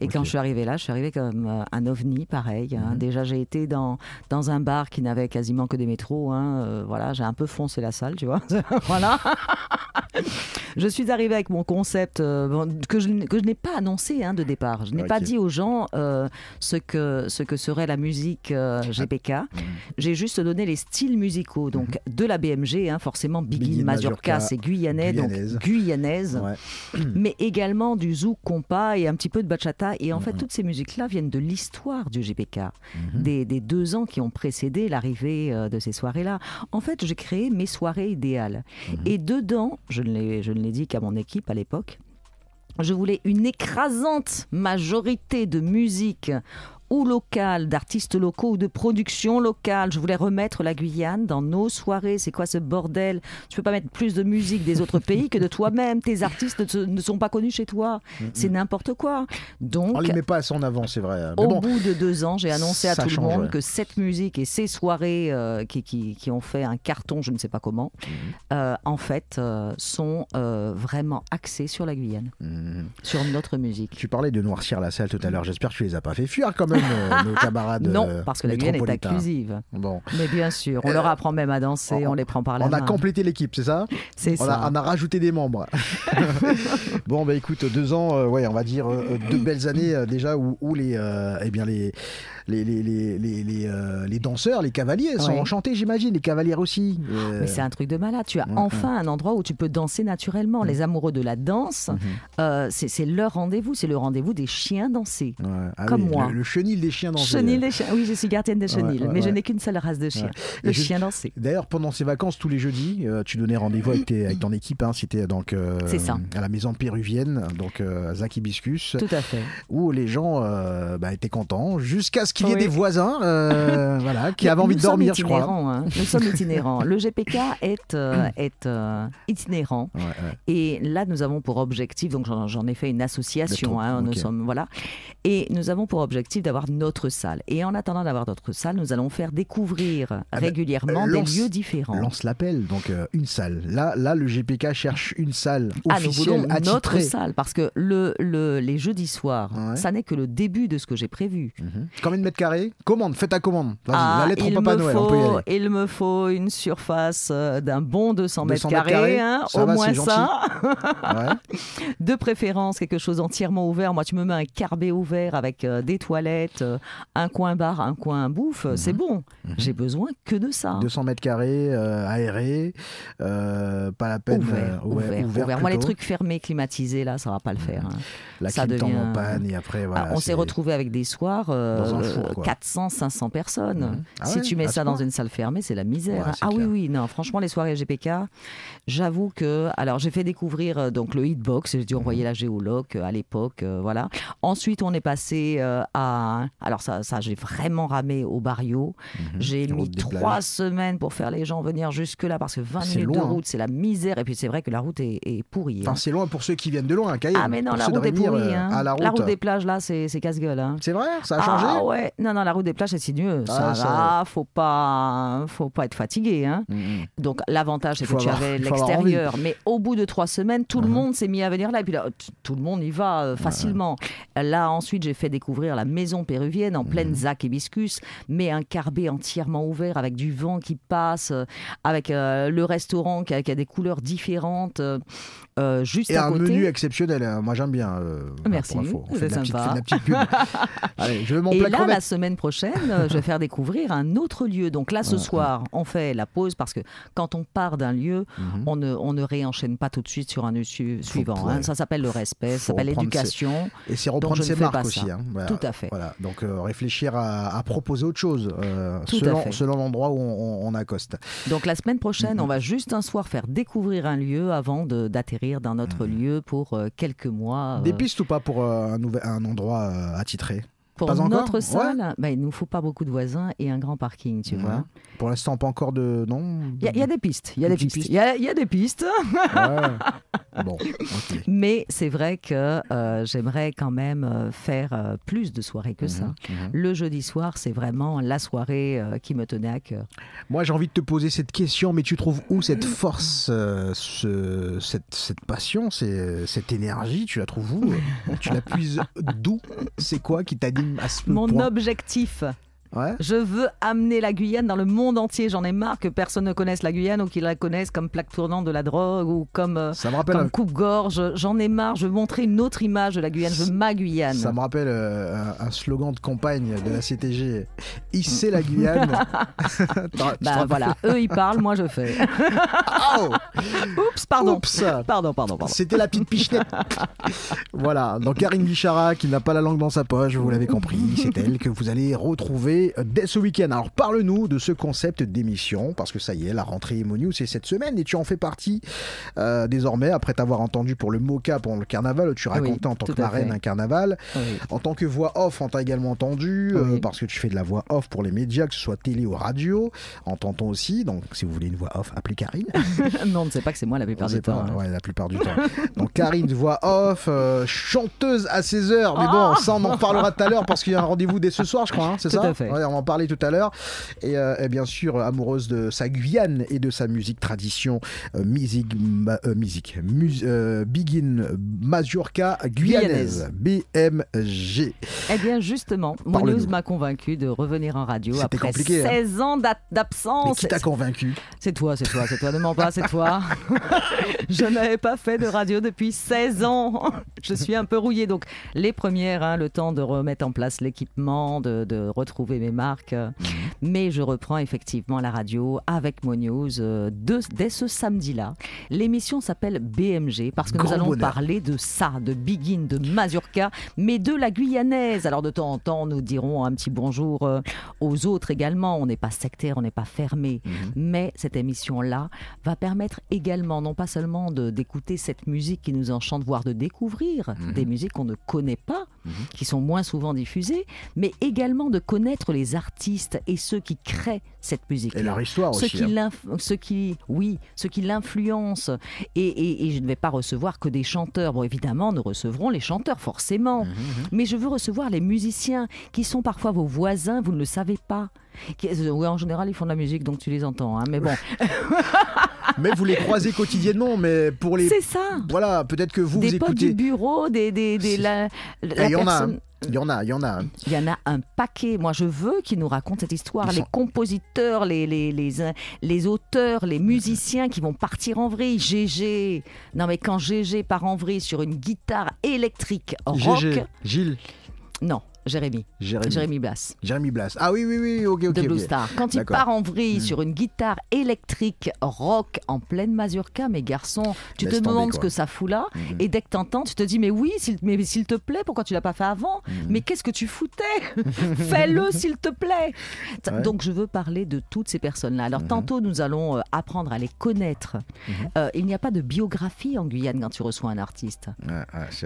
Et quand je suis arrivée là, je suis arrivée comme euh, un ovni, pareil. Hein. Mhm. Déjà, j'ai été dans, dans un bar qui n'avait quasiment que des métros. Hein, euh, voilà, j'ai un peu foncé la salle, tu vois. *laughs* voilà. je suis arrivée avec mon concept que je, n'ai pas annoncé hein, de départ. Je n'ai pas dit aux gens ce, que, ce que serait la musique ah. GPK. Mhm. J'ai juste donné les styles musicaux. Donc, mhm. de la BMG, forcément, Biggie, Mazurka, c'est guyanais, Guyanaise. donc guyanaise. *coughs* mais également du zouk, compas et un petit peu de bachata. Et en fait, toutes ces musiques-là viennent de l'histoire du GPK, mhm. des, deux ans qui ont précédé l'arrivée euh, de ces soirées-là. En fait, j'ai créé mes soirées idéales. Mhm. Et dedans, je ne l'ai dit qu'à mon équipe à l'époque, je voulais une écrasante majorité de musique ou locale, d'artistes locaux ou de production locale. Je voulais remettre la Guyane dans nos soirées. C'est quoi ce bordel Tu peux pas mettre plus de musique des autres pays que de toi-même. Tes artistes ne sont pas connus chez toi. Mm-hmm. C'est n'importe quoi. Donc, on les met pas à en avant, c'est vrai. au bout de deux ans, j'ai annoncé à tout le monde que cette musique et ces soirées euh, qui, qui, qui, ont fait un carton, je ne sais pas comment, mm-hmm. euh, en fait, euh, sont vraiment axées sur la Guyane, mm-hmm. sur notre musique. Tu parlais de noircir la salle tout à l'heure. J'espère que tu les as pas fait fuir quand même. Ah, nos, camarades Non, euh, parce que la est inclusive. Bon. Mais bien sûr, on euh, leur apprend même à danser, on, les prend par la on main. On a complété l'équipe, c'est ça C'est ça. on a rajouté des membres. *laughs* bon, bah écoute, deux ans, euh, ouais, on va dire deux belles années déjà où, les, eh bien les les, euh, les, danseurs, les cavaliers sont enchantés, j'imagine, les cavalières aussi. Mais c'est un truc de malade. Tu as enfin un endroit où tu peux danser naturellement. Les amoureux de la danse, mhm. euh, c'est leur rendez-vous. C'est le rendez-vous des chiens dansés. Ah comme moi. Le, chenil des chiens dansés. Chenil des Oui, je suis gardienne des chenils, mais je n'ai qu'une seule race de chien. Le chien dansé. D'ailleurs, pendant ces vacances, tous les jeudis, euh, tu donnais rendez-vous avec, ton équipe. Hein, C'était donc à la maison péruvienne, donc à Zakibiscus. Tout à fait. Où les gens bah, étaient contents jusqu'à ce qu'il y ait des voisins euh, *laughs* voilà, qui avaient envie de dormir, je crois. Hein. Nous sommes itinérants. Le GPK est, euh, est euh, itinérant. Et là, nous avons pour objectif, donc j'en ai fait une association, hein, nous sommes, voilà. Et nous avons pour objectif d'avoir notre salle. Et en attendant d'avoir notre salle, nous allons faire découvrir ah ben, régulièrement des lieux différents. Lance l'appel, donc une salle. Là, là, le GPK cherche une salle officielle ah, Notre salle, parce que le, le les jeudis soirs, ça n'est que le début de ce que j'ai prévu. Mhm. Quand mètres Commande, fais ta commande. vas la ah, lettre au Papa Il me faut une surface euh, d'un bon 200, mètres carrés, hein, au moins ça. *laughs* De préférence, quelque chose entièrement ouvert. Moi, tu me mets un carbet ouvert avec euh, des toilettes, euh, un coin bar, un coin bouffe, c'est mhm. bon. Mhm. J'ai besoin que de ça. 200 mètres carrés, aérés, aéré, pas la peine. Ouvert, ouvert, Moi, les trucs fermés, climatisés, là, ça va pas le mhm. faire. Hein après on s'est retrouvé avec des soirs 400 euh, 500 personnes. Mmh. Ah si tu mets ça dans une salle fermée, c'est la misère. ah oui oui, non franchement les soirées GPK, J'avoue que, alors j'ai fait découvrir euh, donc le hitbox, j'ai dû envoyer mhm. la géologue euh, à l'époque, euh, voilà. Ensuite, on est passé à, alors ça, ça j'ai vraiment ramé au barrio. Mhm. j'ai mis trois semaines pour faire les gens venir jusque là parce que 20 minutes de route, c'est la misère. Et puis c'est vrai que la route est, pourrie. Enfin, hein. c'est loin pour ceux qui viennent de loin, Ah mais non, hein. la route est pourrie. la, route. des plages là, c'est casse-gueule. Hein. C'est vrai, ça a ah, changé. Ah ouais, non non, la route des plages c'est sinueux. Ah, ça, faut pas, faut pas être fatigué. Mm, mm. Donc l'avantage c'est que tu avais mais au bout de trois semaines, tout le uh-huh. monde s'est mis à venir là. Et puis là, tout le monde y va euh, facilement. Là, ensuite, j'ai fait découvrir la maison péruvienne en pleine uh-huh. zac hibiscus, mais un carbet entièrement ouvert avec du vent qui passe, euh, avec euh, le restaurant qui a, des couleurs différentes. juste et un menu exceptionnel. Moi, j'aime bien. Merci. C'est sympa. *laughs* je et là, la semaine prochaine, je vais faire découvrir un autre lieu. Donc là, ce soir, on fait la pause parce que quand on part d'un lieu, mhm on ne, réenchaîne pas tout de suite sur un su suivant. Hein. Ça s'appelle le respect, ça s'appelle l'éducation. Et c'est reprendre ses marques aussi. Hein. Tout à fait. Donc euh, réfléchir à, proposer autre chose euh, selon l'endroit où on, accoste. Donc la semaine prochaine, mm-hmm. on va juste un soir faire découvrir un lieu avant d'atterrir dans notre mm-hmm. lieu pour euh, quelques mois. Des pistes ou pas pour un, un endroit attitré pour notre salle, il bah, ne il nous faut pas beaucoup de voisins et un grand parking, tu vois. Pour l'instant, pas encore de non. Il y, a des pistes, il y a des pistes, il y a, des pistes. bon, Mais c'est vrai que euh, j'aimerais quand même euh, faire euh, plus de soirées que ça. Mhm, mhm. Le jeudi soir, c'est vraiment la soirée qui me tenait à cœur. Moi, j'ai envie de te poser cette question, mais tu trouves où cette force, ce, cette, cette, passion, cette énergie Tu la trouves où Tu la puises d'où C'est quoi qui t'anime mon objectif. Je veux amener la Guyane dans le monde entier. J'en ai marre que personne ne connaisse la Guyane ou qu'il la connaissent comme plaque tournante de la drogue ou comme, euh, coupe-gorge. J'en ai marre. Je veux montrer une autre image de la Guyane. Je veux ma Guyane. Ça me rappelle euh, un, slogan de campagne de la CTG. Ici la Guyane. *laughs* bah voilà, eux ils parlent, moi je fais. *laughs* Oh! Oups, pardon. Pardon, pardon, C'était la petite pichenette. *laughs* voilà, donc Karine Bichara qui n'a pas la langue dans sa poche, vous l'avez compris, c'est elle que vous allez retrouver euh, dès ce week-end. Alors parle-nous de ce concept d'émission, parce que ça y est, la rentrée Emo News c'est cette semaine et tu en fais partie euh, désormais, après t'avoir entendu pour le Moka pour le carnaval, tu racontais en tant que marraine un carnaval. En tant que voix off, on t'a également entendu, euh, parce que tu fais de la voix off pour les médias, que ce soit télé ou radio, en t'entend aussi. Donc si vous voulez une voix off, appelez Karine. *laughs* non, on ne sait pas que c'est moi la plupart du temps. Hein. la plupart du temps. Donc Karine, voix off, chanteuse à 16h, mais bon, oh ça on en parlera tout à l'heure parce qu'il y a un rendez-vous dès ce soir, je crois, hein, c'est ça fait on en parlait tout à l'heure. Euh, et, bien sûr, amoureuse de sa Guyane et de sa musique tradition, euh, musique, euh, musique Begin Mazurka guyanaise, BMG. Eh bien, justement, mon m'a convaincu de revenir en radio après 16 hein. ans d'absence. Qui t'a convaincu C'est toi, c'est toi, c'est toi. Ne mens pas, c'est toi. *laughs* Je n'avais pas fait de radio depuis 16 ans. Je suis un peu rouillée. Donc, les premières, hein, le temps de remettre en place l'équipement, de retrouver mes marques. Mhm. Mais je reprends effectivement la radio avec Mo News euh, dès ce samedi-là. L'émission s'appelle BMG parce que nous allons parler de ça, de Begin, de Mazurka, mais de la Guyanaise. Alors de temps en temps, nous dirons un petit bonjour euh, aux autres également. On n'est pas sectaire, on n'est pas fermé. Mhm. Mais cette émission-là va permettre également, non pas seulement d'écouter cette musique qui nous enchante, voire de découvrir mhm. des musiques qu'on ne connaît pas, qui sont moins souvent diffusées, mais également de connaître les artistes et ceux qui créent cette musique. Et leur histoire aussi. Qui hein. qui, oui, ceux qui l'influencent. Et, je ne vais pas recevoir que des chanteurs. Bon, évidemment, nous recevrons les chanteurs, forcément. Mmh, mmh, mmh. Mais je veux recevoir les musiciens qui sont parfois vos voisins, vous ne le savez pas. oui, en général, ils font de la musique, donc tu les entends. Hein, mais bon. *laughs* mais vous les croisez quotidiennement. Mais pour les. C'est ça. Voilà, peut-être que vous, des vous écoutez. Des potes du bureau, des. des, la, y personne... en a. Hein. Il y en a, il y en a. Il y en a un paquet. Moi, je veux qu'ils nous racontent cette histoire. les compositeurs, les, les, les, les, auteurs, les musiciens qui vont partir en vrille. GG. Non, mais quand GG part en vrille sur une guitare électrique rock. Gilles. Non. Jérémy. Jérémy. Blas. Jérémy Blas. Ah oui, oui, oui, ok, ok. De Blue Star. Quand il part en vrille hmm. sur une guitare électrique rock en pleine mazurka, mes garçons, tu te demandes ce que ça fout là. Hmm. Et dès que t'entends, tu te dis, mais oui, s'il te plaît, pourquoi tu l'as pas fait avant hmm. Mais qu'est-ce que tu foutais *laughs* Fais-le, s'il te plaît. Donc, je veux parler de toutes ces personnes-là. Alors, mhm. tantôt, nous allons euh, apprendre à les connaître. Mhm. Euh, il n'y a pas de biographie en Guyane quand tu reçois un artiste.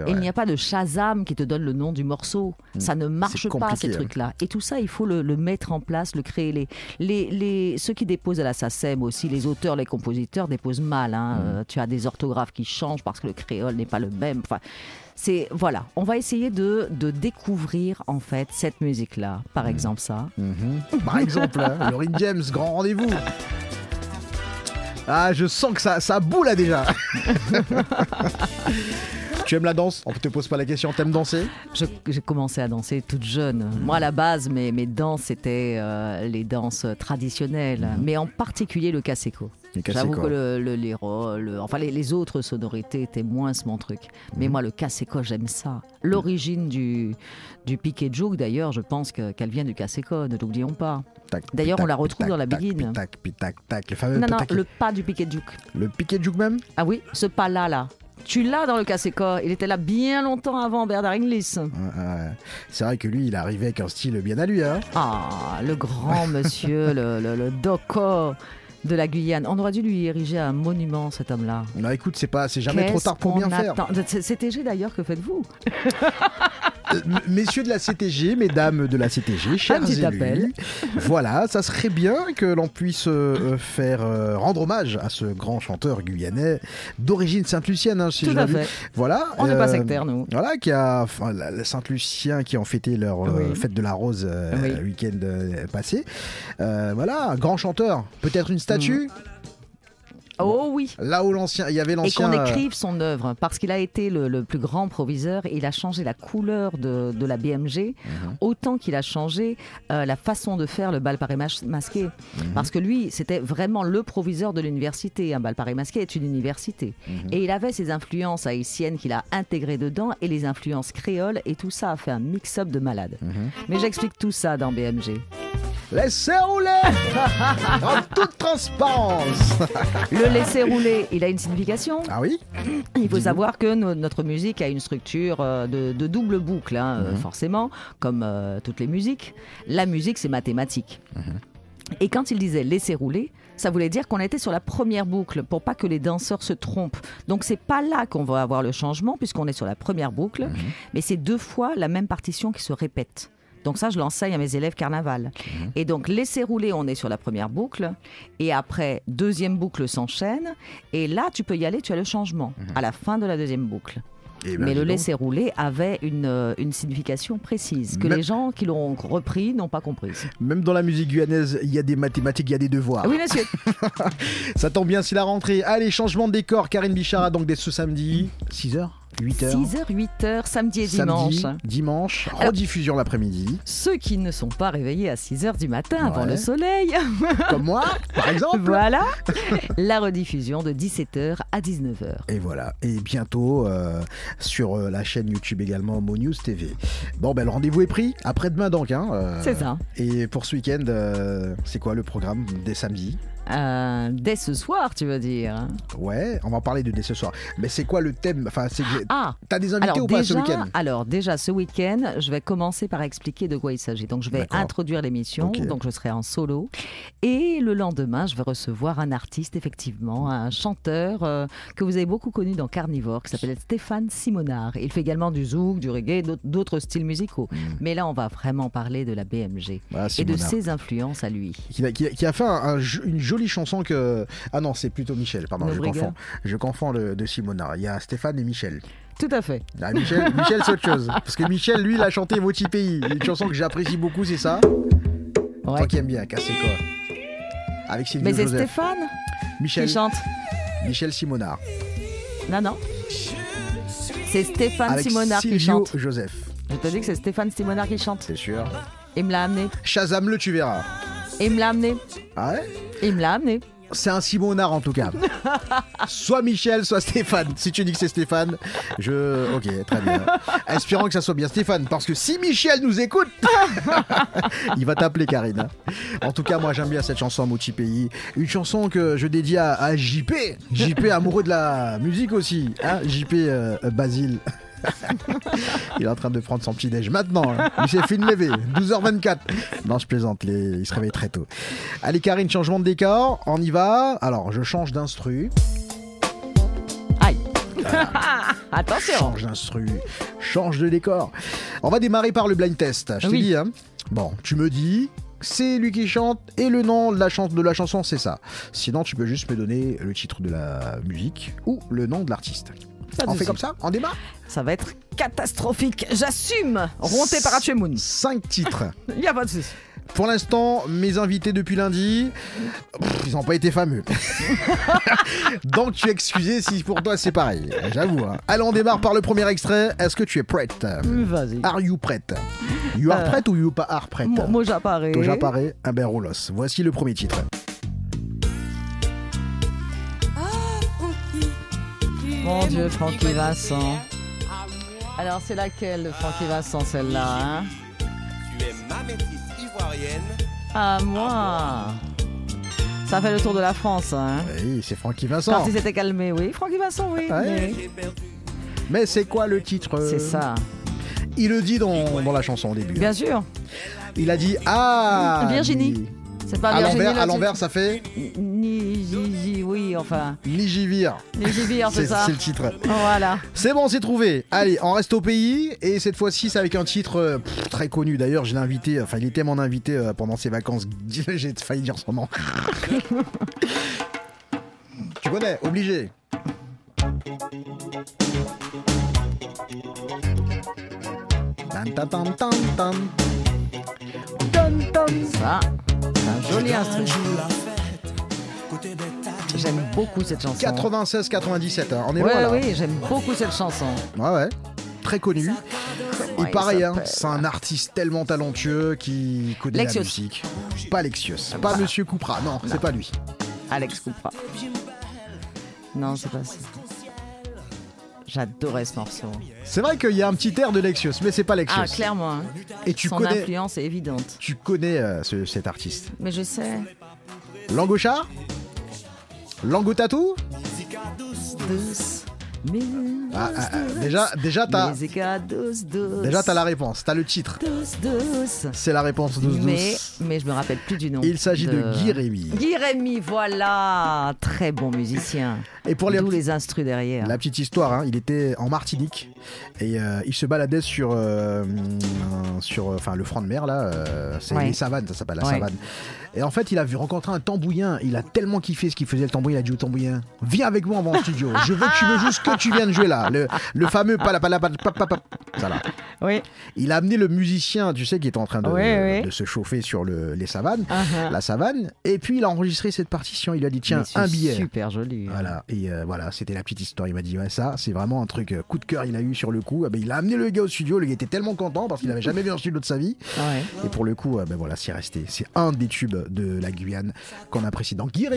il n'y a pas de Shazam qui te donne le nom du morceau. Ça ne ne marche pas ces hein. trucs-là. Et tout ça, il faut le, mettre en place, le créer. Les, les, les, ceux qui déposent à la SACEM aussi, les auteurs, les compositeurs déposent mal. Hein. Mm. Euh, tu as des orthographes qui changent parce que le créole n'est pas le même. Enfin, c'est voilà. On va essayer de, de découvrir en fait cette musique-là. Par mm. exemple ça. Mm-hmm. Par exemple, hein, *laughs* James, grand rendez-vous. Ah, je sens que ça, ça boule là déjà. *laughs* Tu aimes la danse On te pose pas la question, t'aimes danser J'ai commencé à danser toute jeune. Moi, à la base, mes, mes danses, c'était euh, les danses traditionnelles, mhm. mais en particulier le caseco. J'avoue que le, les, rôles enfin les, autres sonorités étaient moins mon truc. Mais mhm. moi, le kaseko, j'aime ça. L'origine du, du piquet de d'ailleurs, je pense qu'elle vient du kaseko, ne l'oublions pas. D'ailleurs, on la retrouve dans la béguine. le Non, non, le pas du piquet de Le piquet de même Ah oui, ce pas-là, là. Tu l'as dans le casse-corps, Il était là bien longtemps avant Bernard Inglis. C'est vrai que lui, il arrivait avec un style bien à lui. Hein. ah, le grand monsieur, le, le, le doco de la Guyane. On aurait dû lui ériger un monument, cet homme-là. Non, bah, écoute, c'est pas, c'est jamais trop tard pour bien faire. CTG d'ailleurs, que faites-vous euh, Messieurs de la CTG, mesdames de la CTG, chers amis. voilà, ça serait bien que l'on puisse euh, faire euh, rendre hommage à ce grand chanteur guyanais d'origine Sainte-Lucienne, hein, si Tout à Voilà, on n'est pas sectaire nous. Voilà, qui a enfin, sainte lucien qui ont fêté leur fête de la rose le week-end passé. voilà, grand chanteur, peut-être une star Mm. Oh oui. Là où l'ancien, il y avait l'ancien. Et qu'on euh, écrive son œuvre, parce qu'il a été le, plus grand proviseur et il a changé la couleur de, la BMG, mhm. autant qu'il a changé euh, la façon de faire le bal paré masqué. Mhm. Parce que lui, c'était vraiment le proviseur de l'université. Un bal paré masqué est une université. Mhm. Et il avait ses influences haïtiennes qu'il a intégrées dedans et les influences créoles et tout ça a fait un mix-up de malade. Mais j'explique tout ça dans BMG. Laissez rouler *laughs* En toute transparence Le laisser rouler, il a une signification. Ah oui Il faut savoir que notre musique a une structure euh, de, double boucle, hein, euh, mhm. forcément, comme euh, toutes les musiques. La musique, c'est mathématique. Mhm. Et quand il disait laisser rouler, ça voulait dire qu'on était sur la première boucle pour pas que les danseurs se trompent. Donc c'est pas là qu'on va avoir le changement puisqu'on est sur la première boucle, mhm. mais c'est deux fois la même partition qui se répète. Donc ça, je l'enseigne à mes élèves carnaval. Mhm. Et donc, laisser rouler, on est sur la première boucle. Et après, deuxième boucle s'enchaîne. Et là, tu peux y aller, tu as le changement mhm. à la fin de la deuxième boucle. Eh ben, Mais le laisser rouler avait une, euh, signification précise que les gens qui l'ont repris n'ont pas comprise. Même dans la musique guyanaise, il y a des mathématiques, il y a des devoirs. Oui, monsieur. *laughs* Ça tombe bien, c'est la rentrée. Allez, changement de décor. Karine Bichara, donc dès ce samedi, 6 heures 8h. 6h, 8h, samedi et dimanche. Samedi, dimanche, rediffusion l'après-midi. Ceux qui ne sont pas réveillés à 6h du matin avant le soleil. *laughs* Comme moi, par exemple. Voilà. *laughs* La rediffusion de 17h à 19h. Et voilà. Et bientôt euh, sur euh, la chaîne YouTube également News TV. Bon, ben le rendez-vous est pris. Après-demain donc. Hein, euh, c'est ça. Et pour ce week-end, c'est quoi le programme des samedi dès ce soir, tu veux dire Ouais, on va parler de dès ce soir. Mais c'est quoi le thème Enfin, c'est ah, t'as des invités alors, ou pas ce week-end Alors déjà ce week-end, je vais commencer par expliquer de quoi il s'agit. Donc je vais introduire l'émission, donc je serai en solo. Et le lendemain, je vais recevoir un artiste, effectivement, un chanteur euh, que vous avez beaucoup connu dans Carnivore, qui s'appelle Stéphane Simonard. Il fait également du zouk, du reggae, d'autres styles musicaux. Hmm. Mais là, on va vraiment parler de la BMG ah, et de ses influences à lui. Qui a, fait une jolie chanson que... Ah non, c'est plutôt Michel, pardon, je confonds. de Simonard. Il y a Stéphane et Michel. Tout à fait. Ah, Michel, c'est autre chose. Parce que Michel, lui, il a chanté Voti Pays. Une chanson que j'apprécie beaucoup, c'est ça. Toi qui aimes bien, casser quoi Avec Sylvie Mais c'est Stéphane Michel, qui chante. Michel Simonard. Non, non. C'est Stéphane Simonard qui chante. Joseph. Je te dit que c'est Stéphane Simonard qui chante. C'est sûr. Il me l'a amené. Chazam le, tu verras. Il me l'a amené. Ah ouais Il me l'a amené c'est un Simonard en tout cas. soit Michel, soit Stéphane. Si tu dis que c'est Stéphane, je. Ok, très bien. Espérant que ça soit bien Stéphane, parce que si Michel nous écoute, *laughs* il va t'appeler Karine. Hein. En tout cas, moi j'aime bien cette chanson Mouti Pays. Une chanson que je dédie à, JP. JP amoureux de la musique aussi. Hein. JP euh, Basile. *laughs* il est en train de prendre son petit déj maintenant. Hein. Il s'est fait une levée, 12h24. Non, je plaisante, les... il se réveille très tôt. Allez, Karine, changement de décor, on y va. Alors, je change d'instru. Aïe. *laughs* Attention. Change d'instru, change de décor. On va démarrer par le blind test. Je te dis, hein. Bon, tu me dis c'est lui qui chante et le nom de la, de la chanson, c'est ça. Sinon, tu peux juste me donner le titre de la musique ou le nom de l'artiste on fait comme ça On débat Ça va être catastrophique. J'assume. Ronté par Hachemoun. Cinq titres. Il *laughs* n'y a pas de souci. Pour l'instant, mes invités depuis lundi, ils n'ont pas été fameux. *laughs* Donc tu es excusé si pour toi c'est pareil. J'avoue. Hein. Allez, on démarre par le premier extrait. Est-ce que tu es prête mm, Vas-y. Are you prête You are prêt euh, prête ou you pas are prête Moi j'apparais. Toi j'apparais. Un roulos. Voici le premier titre. Mon Dieu, Francky Vincent. Alors, c'est laquelle, Francky Vincent, celle-là hein Tu es ma ivoirienne. Ah, moi ça fait le tour de la France. Hein. Oui, c'est Francky Vincent. Quand il s'était calmé, oui. Francky Vincent, oui. Mais c'est quoi le titre C'est ça. Il le dit dans, dans, la chanson au début. Hein. Bien sûr. Il a dit Ah Virginie à l'envers, à l'envers, ça fait Nijivir, oui, enfin. Nijivir. Hein, c'est ça. C'est le titre. Voilà. C'est bon, c'est trouvé. Allez, on reste au pays et cette fois-ci, c'est avec un titre euh, très connu. D'ailleurs, je l'ai invité, enfin, il était mon invité euh, pendant ses vacances. *laughs* J'ai failli dire son nom. *laughs* tu connais, obligé. Ça joli instrument. J'aime beaucoup cette chanson. 96-97, En hein. on est ouais, Oui, j'aime beaucoup cette chanson. Ouais, ouais, très connue. Et pareil, c'est un artiste tellement talentueux qui connaît la musique. Pas Alexius, pas Monsieur Coupra, non, c'est pas lui. Alex Coupra. Non, c'est pas ça. J'adorais ce morceau. C'est vrai qu'il y a un petit air de Lexius, mais c'est pas Lexius. Ah, clairement. Hein. Et tu Son connais, influence est évidente. Tu connais euh, cet artiste. Mais je sais. L'angocha Lango tatou ah, ah, ah. déjà, déjà t'as. Déjà t'as la réponse, t'as le titre. C'est la réponse Mais, mais je me rappelle plus du nom. Il s'agit de, Guy Rémy. Guy Rémy, voilà, très bon musicien. Et pour les, les instrus derrière. La petite histoire, hein. il était en Martinique et euh, il se baladait sur, euh, sur, euh, enfin le front de mer là, c'est les savanes, ça s'appelle la savane. Et en fait, il a vu rencontrer un tambouillin. Il a tellement kiffé ce qu'il faisait le tambouillin. Il a dit au tambouillin Viens avec moi, en mon studio. Je veux que tu me joues *laughs* ce que *laughs* tu viens de jouer là, le, fameux pala Il a amené le musicien, tu sais, qui est en train de, se chauffer sur les savannes ah, ah. la savane, et puis il a enregistré cette partition. Il a dit tiens, un billet. Super joli. Hein. Voilà, et euh, voilà, c'était la petite histoire. Il m'a dit ouais, ça, c'est vraiment un truc euh, coup de cœur. Il a eu sur le coup. Ah, ben, il a amené le gars au studio. Le gars était tellement content parce qu'il n'avait jamais vu un studio de sa vie. Et pour le coup, ben voilà, c'est resté. C'est un des tubes de la Guyane qu'on apprécie. Donc Guy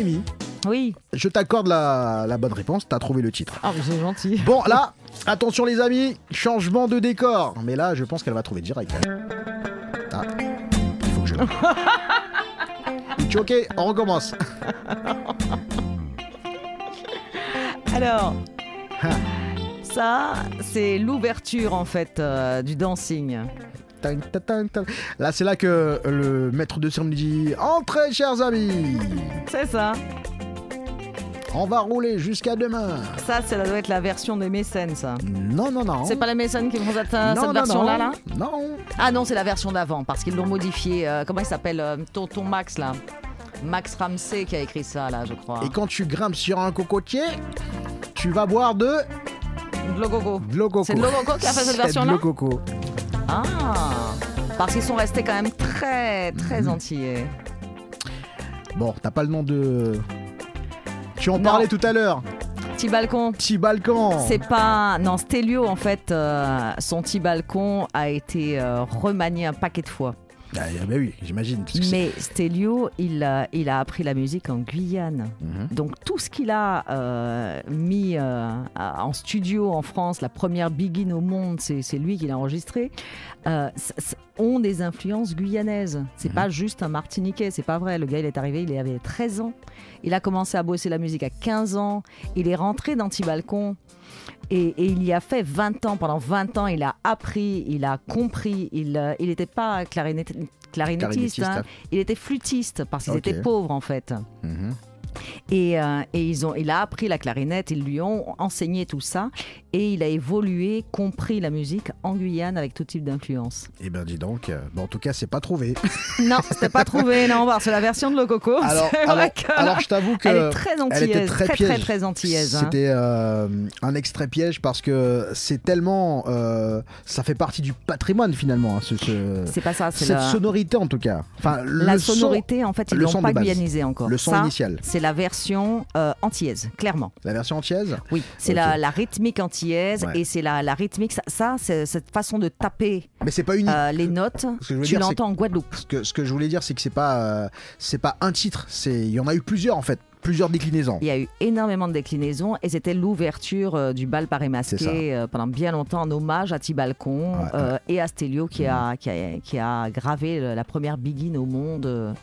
oui. je t'accorde la, bonne réponse. T'as trouvé le titre. Ah, *laughs* Bon, là, attention les amis, changement de décor. Mais là, je pense qu'elle va trouver direct. il hein. faut que je la. *laughs* ok, on recommence. *laughs* Alors, ah. ça, c'est l'ouverture en fait euh, du dancing. Là, c'est là que le maître de cérémonie dit Entrez, chers amis C'est ça on va rouler jusqu'à demain. Ça, ça doit être la version des mécènes, ça. Non, non, non. C'est pas les mécènes qui vont atteindre euh, cette version-là, là Non. Ah non, c'est la version d'avant, parce qu'ils l'ont modifié. Euh, comment il s'appelle euh, ton Tonton Max, là. Max Ramsey qui a écrit ça, là, je crois. Et quand tu grimpes sur un cocotier, tu vas boire de... De coco. De coco. C'est de coco qui a fait cette version-là de coco. Ah Parce qu'ils sont restés quand même très, très mhm. entiers. Bon, t'as pas le nom de... Tu en parlais tout à l'heure. Petit balcon. Petit balcon. C'est pas. Non, Stelio, en fait, euh, son petit balcon a été euh, remanié un paquet de fois. Ah, eh ben oui, j'imagine. Mais Stelio, il a, appris la musique en Guyane. Mhm. Donc tout ce qu'il a euh, mis euh, en studio en France, la première Big In au monde, c'est lui qui l'a enregistré, euh, ont des influences guyanaises. C'est mhm. pas juste un Martiniquais, c'est pas vrai. Le gars, il est arrivé, il avait 13 ans. Il a commencé à bosser la musique à 15 ans. Il est rentré dans Tibalcon et, il y a fait 20 ans, pendant 20 ans, il a appris, il a compris, il n'était euh, pas hein. clarinettiste, il était flûtiste parce qu'il était pauvre en fait. Mhm. Euh, et, ils ont, il a appris la clarinette, ils lui ont enseigné tout ça. Et il a évolué, compris la musique en Guyane avec tout type d'influence. Eh ben dis donc, euh, en tout cas, c'est pas trouvé. *laughs* non, c'était pas trouvé. Non, c'est la version de Lococo *laughs* Alors, alors, je t'avoue que. Elle est très antillaise. Elle était très, hein. C'était euh, un extrait piège parce que c'est tellement. ça fait partie du patrimoine finalement. Hein, c'est pas ça. Cette la... sonorité en tout cas. Enfin, la sonorité, en fait, ils l'ont pas guyanisé encore. Le son initial. C'est la version euh, antillaise, clairement. La version antillaise Oui, c'est la, la, rythmique antillaise et c'est la, la, rythmique. Ça, c'est cette façon de taper Mais c'est pas unique. Euh, les notes, tu l'entends en Guadeloupe. Ce que, ce que je voulais dire, c'est que c'est pas, euh, c'est pas un titre, il y en a eu plusieurs en fait plusieurs déclinaisons. Il y a eu énormément de déclinaisons et c'était l'ouverture euh, du bal paris masqué pendant bien longtemps en hommage à Tibalcon balcon et à Stelio qui, a, mmh. qui, a, qui, a, gravé la première biguine au monde.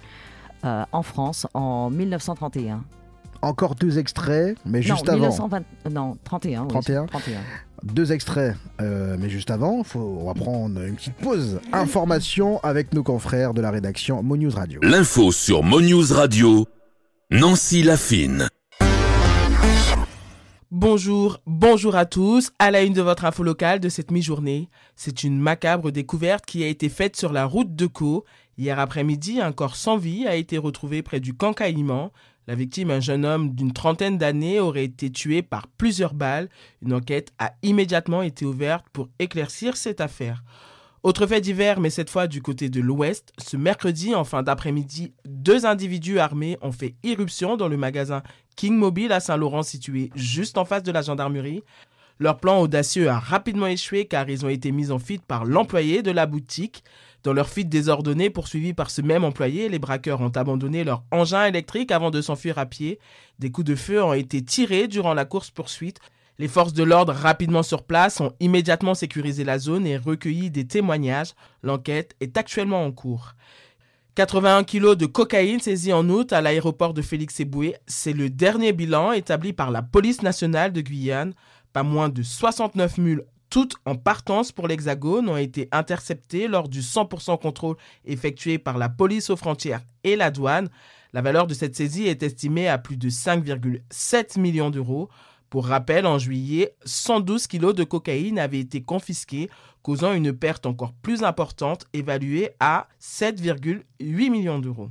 Euh, en France en 1931. Encore deux extraits, mais juste avant. non, 31. 31. 31. Deux extraits, euh, mais juste avant, faut, on va prendre une petite pause. Information avec nos confrères de la rédaction News Radio. L'info sur News Radio, Nancy Laffine. Bonjour, bonjour à tous. À la une de votre info locale de cette mi-journée, c'est une macabre découverte qui a été faite sur la route de Caux Hier après-midi, un corps sans vie a été retrouvé près du camp Caïman. La victime, un jeune homme d'une trentaine d'années, aurait été tué par plusieurs balles. Une enquête a immédiatement été ouverte pour éclaircir cette affaire. Autre fait divers, mais cette fois du côté de l'Ouest, ce mercredi, en fin d'après-midi, deux individus armés ont fait irruption dans le magasin King Mobile à Saint-Laurent situé juste en face de la gendarmerie. Leur plan audacieux a rapidement échoué car ils ont été mis en fuite par l'employé de la boutique. Dans leur fuite désordonnée, poursuivie par ce même employé, les braqueurs ont abandonné leur engin électrique avant de s'enfuir à pied. Des coups de feu ont été tirés durant la course-poursuite. Les forces de l'ordre rapidement sur place ont immédiatement sécurisé la zone et recueilli des témoignages. L'enquête est actuellement en cours. 81 kilos de cocaïne saisie en août à l'aéroport de Félix Eboué, c'est le dernier bilan établi par la police nationale de Guyane. Pas moins de 69 mules, toutes en partance pour l'Hexagone, ont été interceptées lors du 100% contrôle effectué par la police aux frontières et la douane. La valeur de cette saisie est estimée à plus de 5,7 millions d'euros. Pour rappel, en juillet, 112 kilos de cocaïne avaient été confisqués, causant une perte encore plus importante évaluée à 7,8 millions d'euros.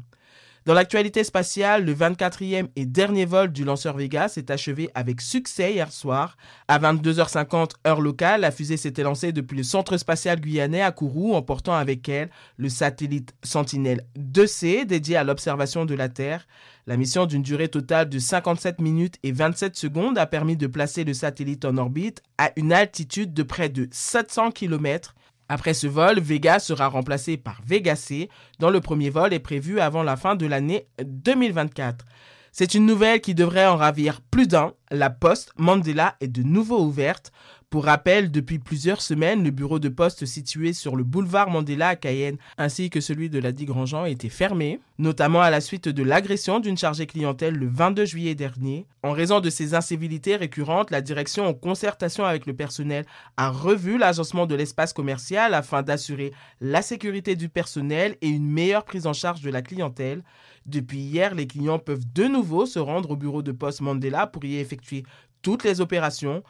Dans l'actualité spatiale, le 24e et dernier vol du lanceur Vega s'est achevé avec succès hier soir. À 22h50 heure locale, la fusée s'était lancée depuis le centre spatial guyanais à Kourou en portant avec elle le satellite Sentinel 2C dédié à l'observation de la Terre. La mission d'une durée totale de 57 minutes et 27 secondes a permis de placer le satellite en orbite à une altitude de près de 700 km après ce vol, Vega sera remplacé par Vega C, dont le premier vol est prévu avant la fin de l'année 2024. C'est une nouvelle qui devrait en ravir plus d'un. La poste Mandela est de nouveau ouverte. Pour rappel, depuis plusieurs semaines, le bureau de poste situé sur le boulevard Mandela à Cayenne ainsi que celui de la digue étaient était fermé, notamment à la suite de l'agression d'une chargée clientèle le 22 juillet dernier. En raison de ces incivilités récurrentes, la direction en concertation avec le personnel a revu l'agencement de l'espace commercial afin d'assurer la sécurité du personnel et une meilleure prise en charge de la clientèle. Depuis hier, les clients peuvent de nouveau se rendre au bureau de poste Mandela pour y effectuer toutes les opérations.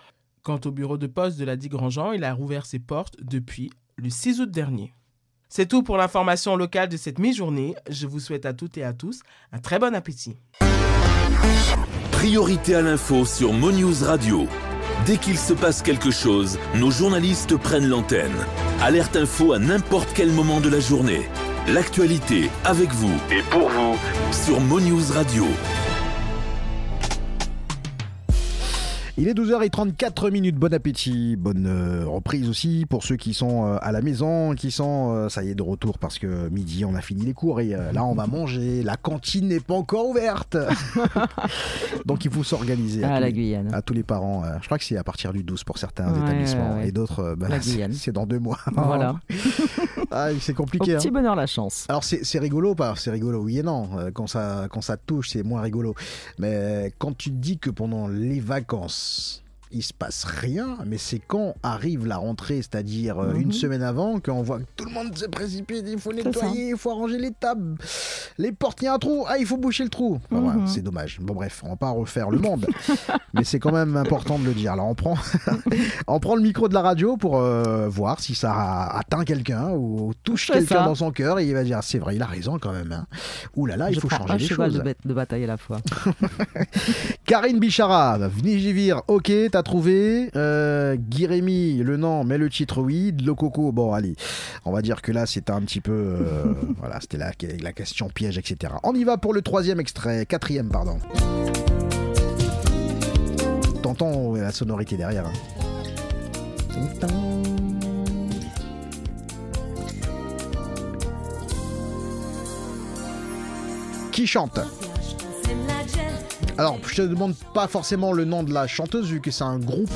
Quant au bureau de poste de la Grandjean, il a rouvert ses portes depuis le 6 août dernier. C'est tout pour l'information locale de cette mi-journée. Je vous souhaite à toutes et à tous un très bon appétit. Priorité à l'info sur Monews Radio. Dès qu'il se passe quelque chose, nos journalistes prennent l'antenne. Alerte info à n'importe quel moment de la journée. L'actualité avec vous et pour vous sur Monews Radio. Il est 12h34 minutes. Bon appétit, bonne euh, reprise aussi pour ceux qui sont euh, à la maison, qui sont, euh, ça y est, de retour parce que midi, on a fini les cours et là, on va manger. La cantine n'est pas encore ouverte. *laughs* Donc, il faut s'organiser. À, ah, la Guyane. à tous les parents. je crois que c'est à partir du 12 pour certains établissements et d'autres, bah, c'est dans deux mois. Voilà. *laughs* Ah, c'est compliqué. Au hein. petit bonheur, la chance. Alors, c'est rigolo, pas c'est rigolo, oui et non. Euh, quand ça, quand ça touche, c'est moins rigolo. Mais quand tu dis que pendant les vacances, il se passe rien, mais c'est quand arrive la rentrée, c'est-à-dire euh, une mhm. semaine avant, qu'on voit que tout le monde se précipite, il faut nettoyer, il faut arranger les tables, les portes, il y a un trou, ah, il faut boucher le trou. Mhm. c'est dommage. Bon, bref, on va pas refaire le monde, *laughs* mais c'est quand même important de le dire. Alors, on prend, *laughs* on prend le micro de la radio pour euh, voir si ça atteint quelqu'un ou touche quelqu'un dans son cœur, et il va dire, c'est vrai, il a raison quand même. ou hein. Ouh là là, il faut changer les choses. De, de bataille à la fois. *laughs* Karine Bichara, Vnijivir, ok, t'as trouvé. Euh, Guirémy, le nom, mais le titre, oui. De Lococo, bon, allez. On va dire que là, c'était un petit peu. Euh, *laughs* voilà, c'était la, la question piège, etc. On y va pour le troisième extrait, quatrième, pardon. T'entends la sonorité derrière. Hein. Qui chante alors, je te demande pas forcément le nom de la chanteuse, vu que c'est un groupe.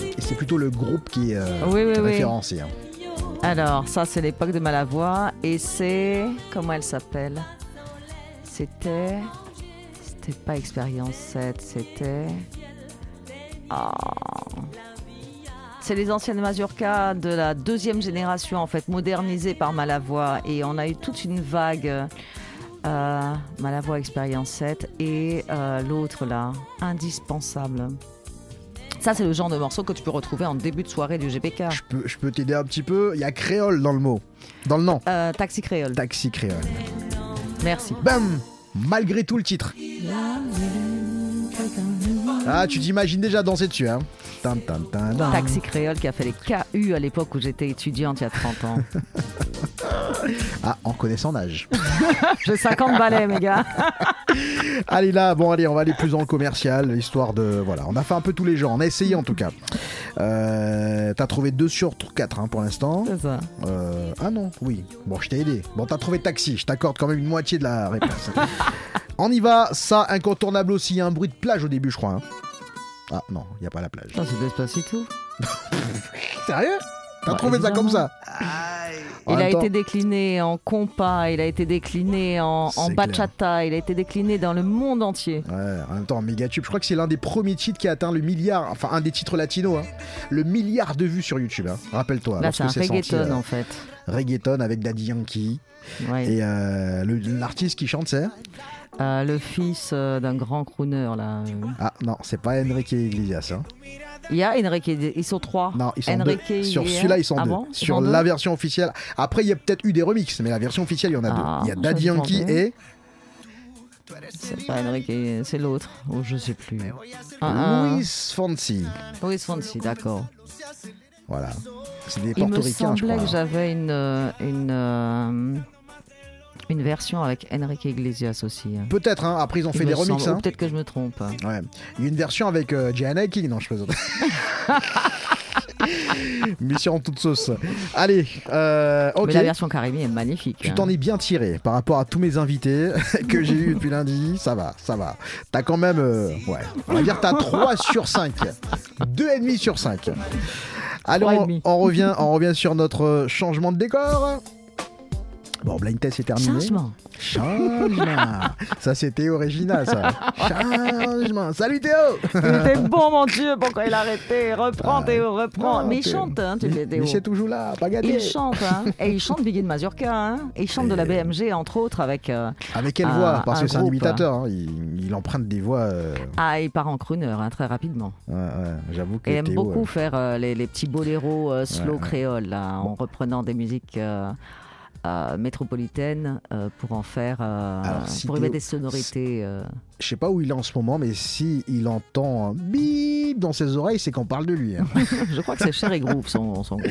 Et c'est plutôt le groupe qui euh, est référencé. Hein. Alors, ça, c'est l'époque de Malavoie. Et c'est. Comment elle s'appelle C'était. C'était pas Expérience 7, c'était. Ah. C'est les anciennes mazurkas de la deuxième génération, en fait, modernisées par Malavoie. Et on a eu toute une vague la euh, Malavoie Expérience 7 et euh, l'autre là, indispensable. Ça, c'est le genre de morceau que tu peux retrouver en début de soirée du GPK. Je peux, t'aider un petit peu. Il y a créole dans le mot, dans le nom. Euh, taxi créole. Taxi créole. Merci. Bam Malgré tout le titre. Ah, tu t'imagines déjà danser dessus, hein Taxi Créole qui a fait les KU à l'époque où j'étais étudiante il y a 30 ans. *laughs* ah, en connaissant l'âge. *laughs* J'ai 50 balais, mes gars. *laughs* allez là, bon allez, on va aller plus dans le commercial, histoire de... Voilà, on a fait un peu tous les genres, on a essayé en tout cas. Euh, t'as trouvé 2 sur 4 hein, pour l'instant. C'est ça. Euh, ah non, oui. Bon, je t'ai aidé. Bon, t'as trouvé taxi, je t'accorde quand même une moitié de la réponse. on y va, ça incontournable aussi, un bruit de plage au début je crois. Hein. Ah non, il n'y a pas la plage. Putain, c'est tout. *laughs* Sérieux T'as trouvé ça comme ça Il a été décliné en compas, il a été décliné en, bachata, il a été décliné dans le monde entier. Ouais, en même temps, Megatube, je crois que c'est l'un des premiers titres qui a atteint le milliard, enfin un des titres latinos, hein. le milliard de vues sur YouTube. Hein. Rappelle-toi. Bah, c'est un reggaeton euh, en fait. Reggaeton avec Daddy Yankee. Et euh, l'artiste qui chante, c'est euh, le fils euh, d'un grand crooner, là. Ah non, c'est pas Enrique Iglesias. Hein. Il y a Enrique, ils sont trois. Non, ils sont deux. Sur celui-là, ils sont ah deux. Sur la version officielle. Après, il y a peut-être eu des remixes, mais la version officielle, il y en a ah, deux. Il y a Daddy Yankee et. C'est pas Enrique, c'est l'autre. Oh, je sais plus. Ah, Louis ah. Luis Louis d'accord. Voilà. C'est des Portoricains, je crois. Il me semblait que j'avais une. Euh, une une version avec Enrique Iglesias aussi. Hein. Peut-être, hein. après ils ont fait des remixes. Hein. Peut-être que je me trompe. Ouais. une version avec euh, King, non, je plaisante. *laughs* Mission en toute sauce. Allez, euh, Mais la version Karimi est magnifique. Tu hein. t'en es bien tiré par rapport à tous mes invités *laughs* que j'ai eu depuis lundi. Ça va, ça va. T'as quand même. Euh, ouais, on va dire t'as 3 sur 5. 2,5 sur 5. Allez, revient, on revient sur notre changement de décor. Bon, blind test est terminé. Changement. Changement. ça, c'était original, ça. *laughs* Changement. Salut Théo. C'était bon, mon Dieu, pourquoi il a arrêté. Reprends, ah, Théo, reprends. mais il chante, hein, tu fais Théo. Il est toujours là, pas gâté. Il chante, hein. Et il chante Biggie de Mazurka, hein. Et il chante de la BMG, entre autres, avec. Euh, avec quelle voix Parce que c'est un imitateur, hein. il, emprunte des voix. Euh, ah, il part en crooner, hein, très rapidement. Ouais, ouais, j'avoue que. Il aime beaucoup euh, faire les, petits boléros slow créoles, en reprenant des musiques. Euh, métropolitaine euh, pour en faire euh, pour y mettre des sonorités. Je sais pas où il est en ce moment, mais si il entend bip dans ses oreilles, c'est qu'on parle de lui. Hein. *laughs* je crois que c'est Cher Groove son, son groupe.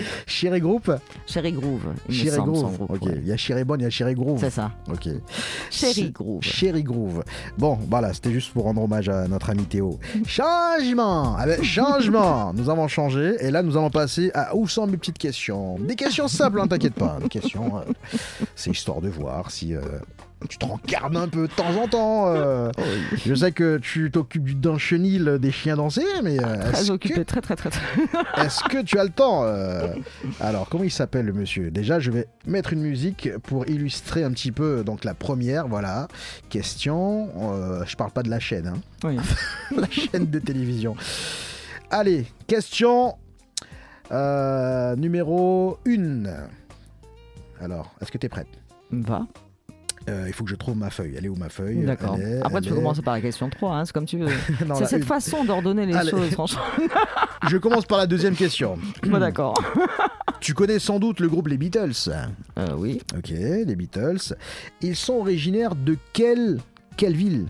Groove. Il Il y a Cher Bonne, il y a Cher Groove. C'est ça. Ok. Chéri Groove. Chéri Groove. Bon, voilà, c'était juste pour rendre hommage à notre ami Théo. *laughs* Changement ah ben, changement Nous avons changé et là nous allons passer à où sont mes petites questions Des questions simples, hein, t'inquiète pas. Des questions. C'est histoire de voir si euh, tu te rencardes un peu de temps en temps. Euh. je sais que tu t'occupes d'un chenil euh, des chiens dansés, mais. très occupé, très très très. *laughs* Est-ce que tu as le temps Alors, comment il s'appelle le monsieur Déjà, je vais mettre une musique pour illustrer un petit peu donc la première, voilà. Question. je parle pas de la chaîne, hein. *laughs* la chaîne de télévision. Allez, question numéro 1. Alors, est-ce que tu es prête Va. Euh, il faut que je trouve ma feuille. Elle est où ma feuille D'accord. Après, tu peux commencer par la question 3, hein, c'est comme tu veux. *laughs* c'est cette euh, façon d'ordonner les choses, franchement. *laughs* je commence par la deuxième question. Moi, *laughs* d'accord. tu connais sans doute le groupe Les Beatles euh, Oui. Ok, les Beatles. Ils sont originaires de quelle, quelle ville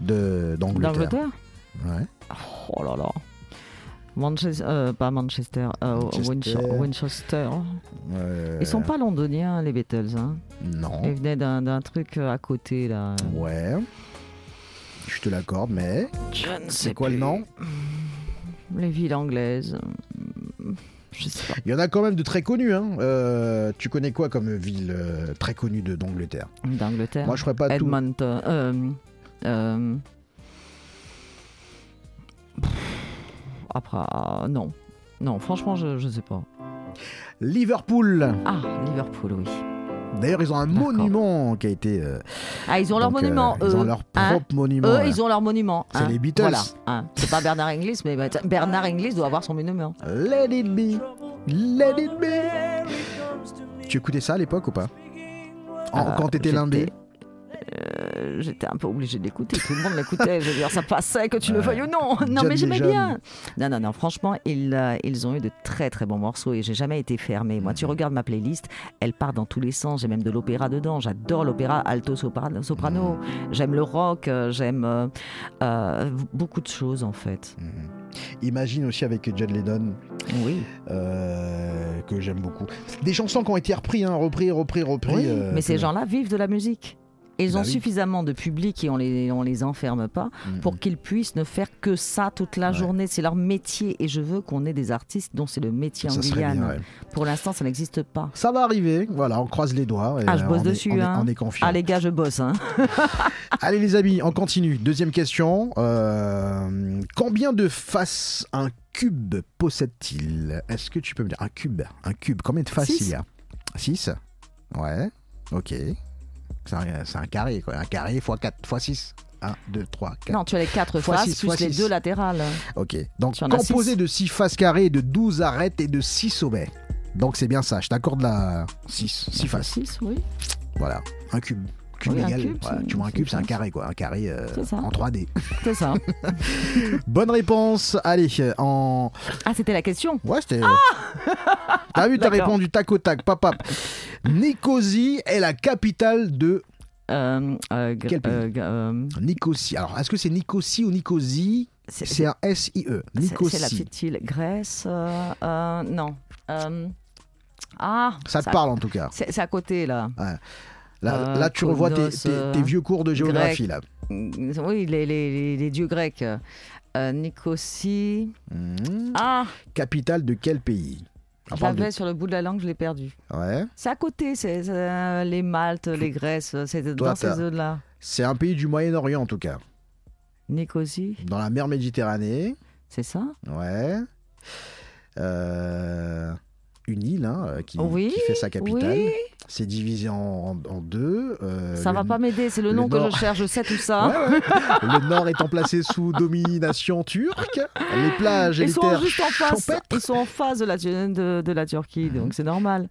D'Angleterre D'Angleterre Ouais. Oh là là. Manchester, euh, pas Manchester, euh, Winchester. Ouais. Ils sont pas londoniens, les Beatles. Hein. Non. Ils venaient d'un truc euh, à côté, là. Ouais. Je te l'accorde, mais. C'est quoi le nom Les villes anglaises. Je sais pas. Il y en a quand même de très connus. Hein. tu connais quoi comme ville très connue de d'Angleterre D'Angleterre. Moi, je ferais pas Edmonton. Tout... Ah, non. Non, franchement, je ne sais pas. Liverpool. Ah, Liverpool, oui. D'ailleurs, ils ont un monument qui a été. Euh, ah, ils ont leur euh, hein monument. eux ils ont leur propre monument. Eux, ils ont leur monument. C'est hein. les Beatles. Hein. C'est pas Bernard Inglis, mais bah, Bernard Inglis doit avoir son monument. Let it be. Let it be. Tu écoutais ça à l'époque ou pas euh, Quand t'étais des. Euh, j'étais un peu obligée d'écouter. Tout le monde l'écoutait. Je veux dire, ça passait, que tu le veuilles ou non. Non, mais j'aimais bien. Non, non, non. Franchement, ils, euh, ils ont eu de très, très bons morceaux et j'ai jamais été fermée. Moi, tu regardes ma playlist, elle part dans tous les sens. J'ai même de l'opéra dedans. J'adore l'opéra alto soprano. J'aime le rock. Euh, j'aime beaucoup de choses, en fait. Mhm. Imagine aussi avec John Lennon. Oui. que j'aime beaucoup. Des chansons qui ont été reprises, hein, repris, repris, repris. mais ces gens-là vivent de la musique. Ils ont bah suffisamment de public et on les, on les enferme pas mm. pour qu'ils puissent ne faire que ça toute la journée. C'est leur métier et je veux qu'on ait des artistes dont c'est le métier en Guyane. Pour l'instant, ça n'existe pas. Ça va arriver. Voilà, on croise les doigts. ah, je bosse dessus. on, est, hein. confiant. Ah, les gars, je bosse. Hein. *laughs* Allez, les amis, on continue. Deuxième question. Euh, combien de faces un cube possède-t-il Est-ce que tu peux me dire un cube Un cube, combien de faces il y a 6 Ouais. Ok. C'est un, carré, quoi. Un carré fois 4, fois 6. 1, 2, 3, 4. Non, tu as les 4 faces six, plus les 2 latérales. Ok. Donc, composé de 6 faces carrées, de 12 arêtes et de 6 sommets. Donc, c'est bien ça. Je t'accorde la 6. 6 faces. 6, oui. Voilà. Un cube tu vois, un cube, c'est un carré, quoi. Un carré en euh, 3D. C'est ça. *laughs* Bonne réponse. Allez, en. Ah, c'était la question Ouais, c'était. Ah t'as vu, t'as répondu tac au tac, papap. Nicosie est la capitale de. Euh, euh, euh, Nicosie. Alors, est-ce que c'est Nicosie ou Nicosie C'est un S-I-E. Nicosie. C'est la petite île Grèce. non. Ah, ça te parle en tout cas. C'est à côté là. Ouais. Là, ah, là tu revois tes, euh, vieux cours de géographie. Là. Mm, oui, les, dieux grecs. Euh, Nicosie. Hmm. Ah Capitale de quel pays je l'avais sur le bout de la langue, je l'ai perdu. Ouais. C'est à côté, c'est euh, les Maltes, les Grèces, c'est dans ces zones-là. C'est un pays du Moyen-Orient en tout cas. Nicosie. Dans la mer Méditerranée. C'est ça Ouais. Euh une île hein, euh, qui, fait sa capitale. C'est divisé en, deux. Euh, ça va pas m'aider, c'est le, nom que je cherche, je sais tout ça. *laughs* le nord étant placé sous domination turque, les plages et les sont en face, Ils sont en face de la, Turquie, mhm. donc c'est normal.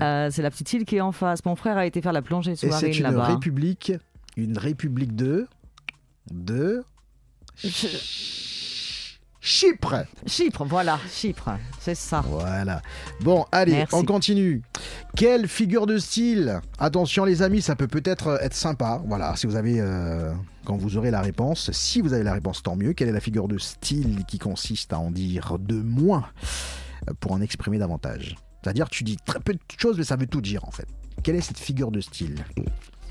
Euh, c'est la petite île qui est en face. Mon frère a été faire la plongée sous-marine là-bas. C'est une république, une république de... de... Chypre. Chypre, voilà, Chypre, c'est ça. Voilà. Bon, allez, on continue. Quelle figure de style Attention les amis, ça peut peut-être euh, être sympa. Voilà, si vous avez... Euh, quand vous aurez la réponse, si vous avez la réponse, tant mieux. Quelle est la figure de style qui consiste à en dire de moins euh, pour en exprimer davantage C'est-à-dire, tu dis très peu de choses, mais ça veut tout dire en fait. Quelle est cette figure de style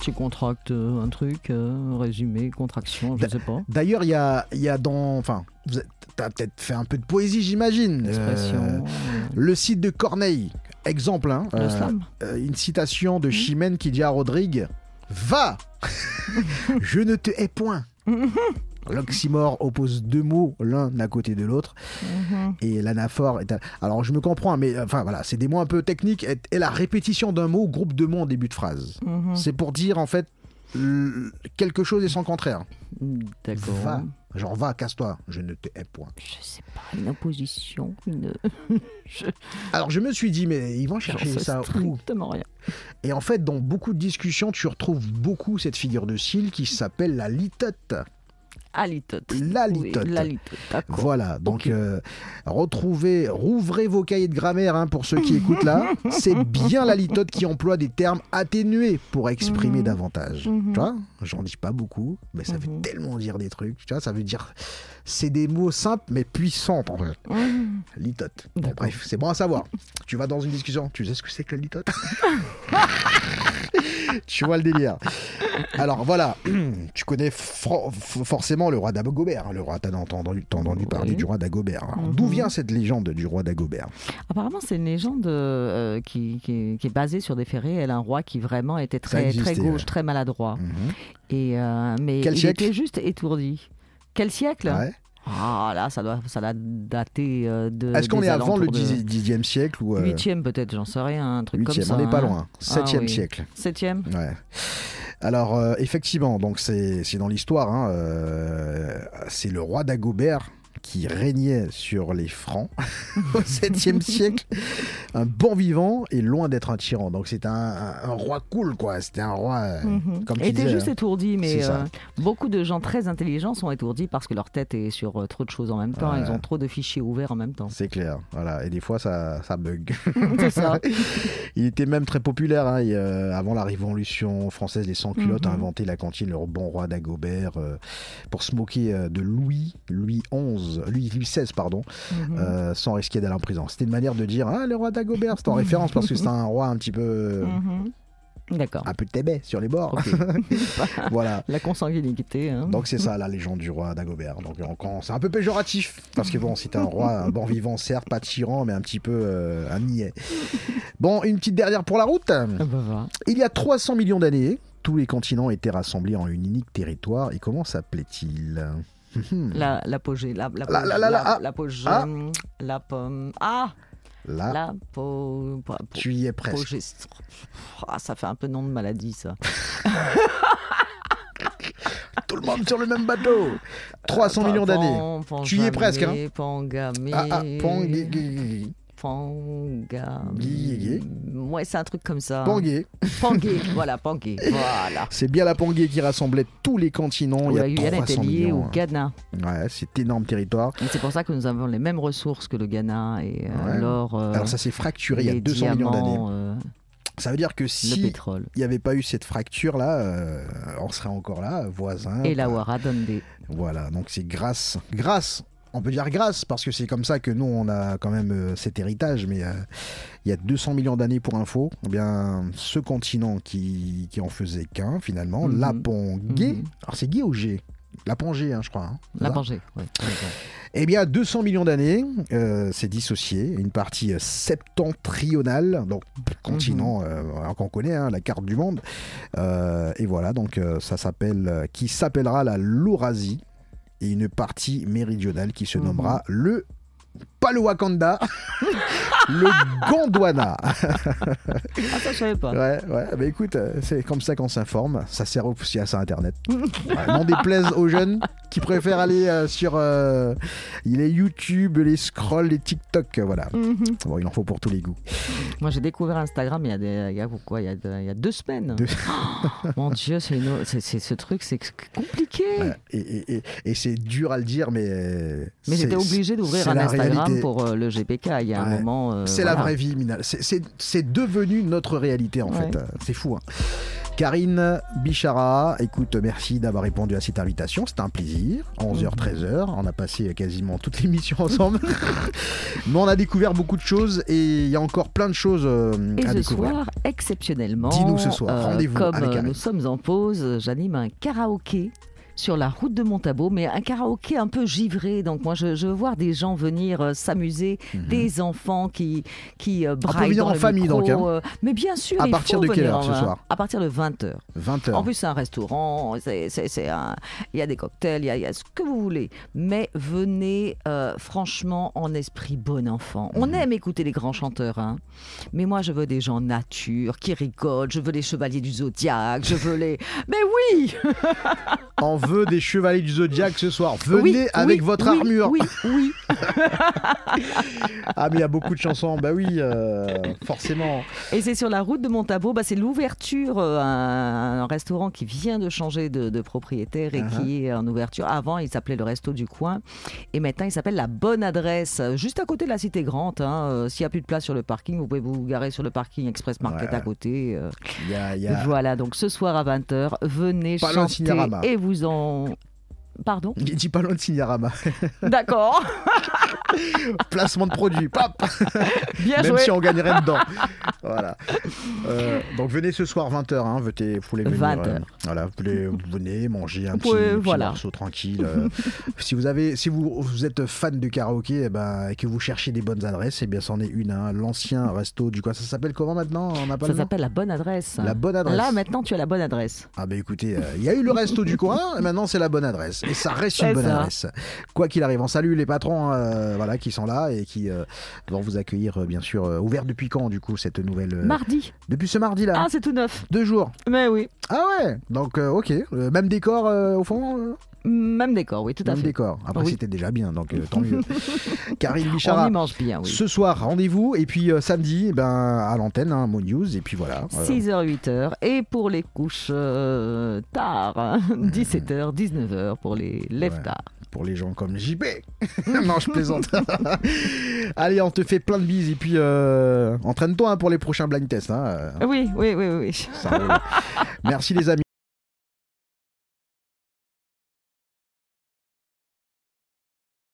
tu contractes euh, un truc, un euh, résumé, contraction, je ne sais pas. D'ailleurs, il y a, y a dans. Enfin, tu as peut-être fait un peu de poésie, j'imagine. Euh, le site de Corneille, exemple, hein, euh, une citation de mmh. Chimène qui dit à Rodrigue Va *laughs* Je ne te hais point *laughs* L'oxymore oppose deux mots l'un à côté de l'autre. Mhm. Et l'anaphore est. Alors je me comprends, mais euh, enfin voilà, c'est des mots un peu techniques. Et, la répétition d'un mot groupe de mots en début de phrase. Mhm. C'est pour dire en fait quelque chose et son contraire. D'accord. genre va, casse-toi, je ne te hais eh, point. Je sais pas, une opposition, *laughs* Alors je me suis dit, mais ils vont chercher ça où rien. Et en fait, dans beaucoup de discussions, tu retrouves beaucoup cette figure de style qui s'appelle la litote. L'alitote. L'alitote, voilà, donc euh, retrouvez, rouvrez vos cahiers de grammaire hein, pour ceux qui écoutent là. *laughs* C'est bien l'alitote qui emploie des termes atténués pour exprimer mhm. davantage. Mhm. Tu vois, j'en dis pas beaucoup, mais ça veut mhm. tellement dire des trucs. Tu vois, ça veut dire c'est des mots simples mais puissants en fait. Litote. bref, c'est bon à savoir. tu vas dans une discussion, tu sais ce que c'est que la litote *laughs* *laughs* Tu vois le délire. Alors voilà, *clears throat* tu connais forcément le roi d'Agobert. Hein, le roi, t'as entendu, entendu parler du roi d'Agobert. Hein. Mhm. D'où vient cette légende du roi d'Agobert Apparemment, c'est une légende euh, qui, est basée sur des Elle a Un roi qui vraiment était très, très gauche, très maladroit. Mhm. Et, euh, mais il était juste étourdi. Quel siècle Ah là, ça doit, ça doit dater euh, de. Est-ce qu'on est avant le 10, e siècle ou 8e euh, peut-être, j'en sais rien, un truc comme ça. On n'est pas hein. loin. 7e ah siècle. 7e Ouais. Alors euh, effectivement, donc c'est dans l'histoire. Hein, c'est le roi Dagobert qui régnait sur les Francs *laughs* au 7e siècle, un bon vivant et loin d'être un tyran. Donc c'était un, roi cool, quoi. C'était un roi. Euh, mhm. comme tu était hein. juste étourdi, mais euh, beaucoup de gens très intelligents sont étourdis parce que leur tête est sur euh, trop de choses en même temps. Ils ont trop de fichiers ouverts en même temps. C'est clair. Voilà. Et des fois, ça, bug. *laughs* *laughs* Il était même très populaire. Hein, avant la Révolution française, les sans-culottes ont mhm. inventé la cantine, leur bon roi d'Agobert, pour se moquer de Louis, Louis XI lui, pardon, mhm. euh, sans risquer d'aller en prison. C'était une manière de dire Ah, le roi d'Agobert, c'est en *laughs* référence parce que c'est un roi un petit peu. Mhm. D'accord. Un peu de sur les bords. *laughs* *laughs* voilà. La consanguinité. Hein. Donc c'est ça la légende du roi d'Agobert. Donc c'est un peu péjoratif parce que bon, c'était un roi un bon vivant certes, pas tyran, mais un petit peu euh, un niais. Bon, une petite dernière pour la route. Ah, bah, Il y a 300 millions d'années, tous les continents étaient rassemblés en un unique territoire. Et comment s'appelait-il Mhm. La, pogée, la, la, la, la, la, ah. ah. euh, la pomme. Ah La, la Tu y es presque. Ah, ça fait un peu nom de maladie, ça. *laughs* Tout le monde sur le même bateau. 300 euh, millions d'années. Tu y es presque. Hein. Panga. Ouais, c'est un truc comme ça. Pangué. *laughs* voilà, Pangué. *laughs* Voilà. C'est bien la Pangué qui rassemblait tous les continents. il y a la Guyane au hein. Ghana. Ouais, c'est énorme territoire. c'est pour ça que nous avons les mêmes ressources que le Ghana et euh, alors. Euh, alors ça s'est fracturé il y a 200 millions d'années. Euh, ça veut dire que si il n'y avait pas eu cette fracture là, on serait encore là, voisins. Et la Wara Voilà, donc c'est grâce, grâce on peut dire grâce, parce que c'est comme ça que nous, on a quand même euh, cet héritage, mais euh, il y a 200 millions d'années pour info, eh bien, ce continent qui, qui en faisait qu'un, finalement, mm alors c'est Gué ou G la hein, je crois. Hein, la oui. Eh bien, 200 millions d'années, euh, c'est dissocié. Une partie septentrionale, donc continent mhm. qu'on connaît, hein, la carte du monde. et voilà, donc ça s'appelle, qui s'appellera la Laurasie et une partie méridionale qui se mhm. nommera le pas le Wakanda, *laughs* le Gondwana. ah, ça, je savais pas. Ouais, ouais. Bah, écoute, euh, c'est comme ça qu'on s'informe. Ça sert aussi à ça, Internet. On déplaise aux jeunes qui préfèrent aller euh, sur euh, il est YouTube, les scrolls, les TikTok. Voilà. Mhm. Bon, il en faut pour tous les goûts. Moi, j'ai découvert Instagram il y a, deux semaines. Oh, mon Dieu, c'est ce truc, c'est compliqué. et, c'est dur à le dire, mais. Mais j'étais obligé d'ouvrir un Instagram pour euh, le GPK. Il y a un moment. Euh, c'est la vraie vie, Minal. C'est devenu notre réalité, en fait. C'est fou. Hein. Karine Bichara, écoute, merci d'avoir répondu à cette invitation, c'était un plaisir. 11h, 13h, mhm. on a passé quasiment toute l'émission ensemble. *laughs* Mais on a découvert beaucoup de choses et il y a encore plein de choses euh, et à ce Soir, exceptionnellement, dis-nous ce soir, rendez-vous. Comme nous sommes en pause, j'anime un karaoké sur la route de Montabo, mais un karaoké un peu givré. Donc moi, je, veux voir des gens venir euh, s'amuser, mhm. des enfants qui qui euh, braillent. dans en famille donc. Hein. Euh, mais bien sûr. À partir de quelle heure ce soir À partir de 20 h 20 h En plus, c'est un restaurant. C'est Il y a des cocktails. Il y a, ce que vous voulez. Mais venez franchement en esprit bon enfant. On mhm. aime écouter les grands chanteurs, hein. Mais moi, je veux des gens nature qui rigolent. Je veux les chevaliers du zodiaque. Je veux les. Mais oui. *laughs* veut des chevaliers du Zodiac ce soir. Venez avec votre armure. Oui, oui. ah, mais il y a beaucoup de chansons. Bah oui, euh, forcément. Et c'est sur la route de montavo Bah, c'est l'ouverture euh, un, restaurant qui vient de changer de, propriétaire et qui uh-huh. est en ouverture. Avant, il s'appelait le Resto du Coin. Et maintenant, il s'appelle La Bonne Adresse, juste à côté de la Cité Grande. Hein. Euh, s'il n'y a plus de place sur le parking, vous pouvez vous garer sur le parking Express Market à côté. Voilà, donc ce soir à 20h, venez chanter et vous en dans Pardon Il dit pas loin de Signarama. *laughs* D'accord. Placement de produit, pap Bien Même si on gagnerait dedans. *laughs* Voilà. Euh, donc venez ce soir 20h, hein, vous pouvez venir. Euh, voilà, manger un petit, morceau tranquille. Euh. si vous avez, si vous, êtes fan du karaoké eh ben, et que vous cherchez des bonnes adresses, eh bien c'en est une. Hein. L'ancien resto du quoi Ça s'appelle comment maintenant on pas Ça s'appelle la bonne adresse. La bonne adresse. Là maintenant tu as la bonne adresse. Ah ben écoutez, il y a eu le resto du coin, et maintenant c'est la bonne adresse. Et ça reste une bonne adresse. Quoi qu'il arrive, on salue les patrons euh, voilà, qui sont là et qui euh, vont vous accueillir, euh, bien sûr. ouvert depuis quand, du coup, cette nouvelle Mardi. Depuis ce mardi-là. Ah, c'est tout neuf. Deux jours. Mais oui. Ah ouais. Donc, ok. même décor au fond même décor, oui, tout à fait. Même décor. Après, c'était déjà bien, donc euh, tant mieux. *laughs* Karine Bichara. Ce soir, rendez-vous. Et puis euh, samedi, eh ben, à l'antenne, hein, Mo News. Et puis voilà. 6h, 8h. Et pour les couches euh, tard, 17h, *laughs* 19h pour les lèvres tard. Pour les gens comme JB. *laughs* non, je plaisante. Allez, on te fait plein de bises. Et puis, entraîne-toi hein, pour les prochains blind tests. Hein. Oui, oui, oui, oui. Merci les amis.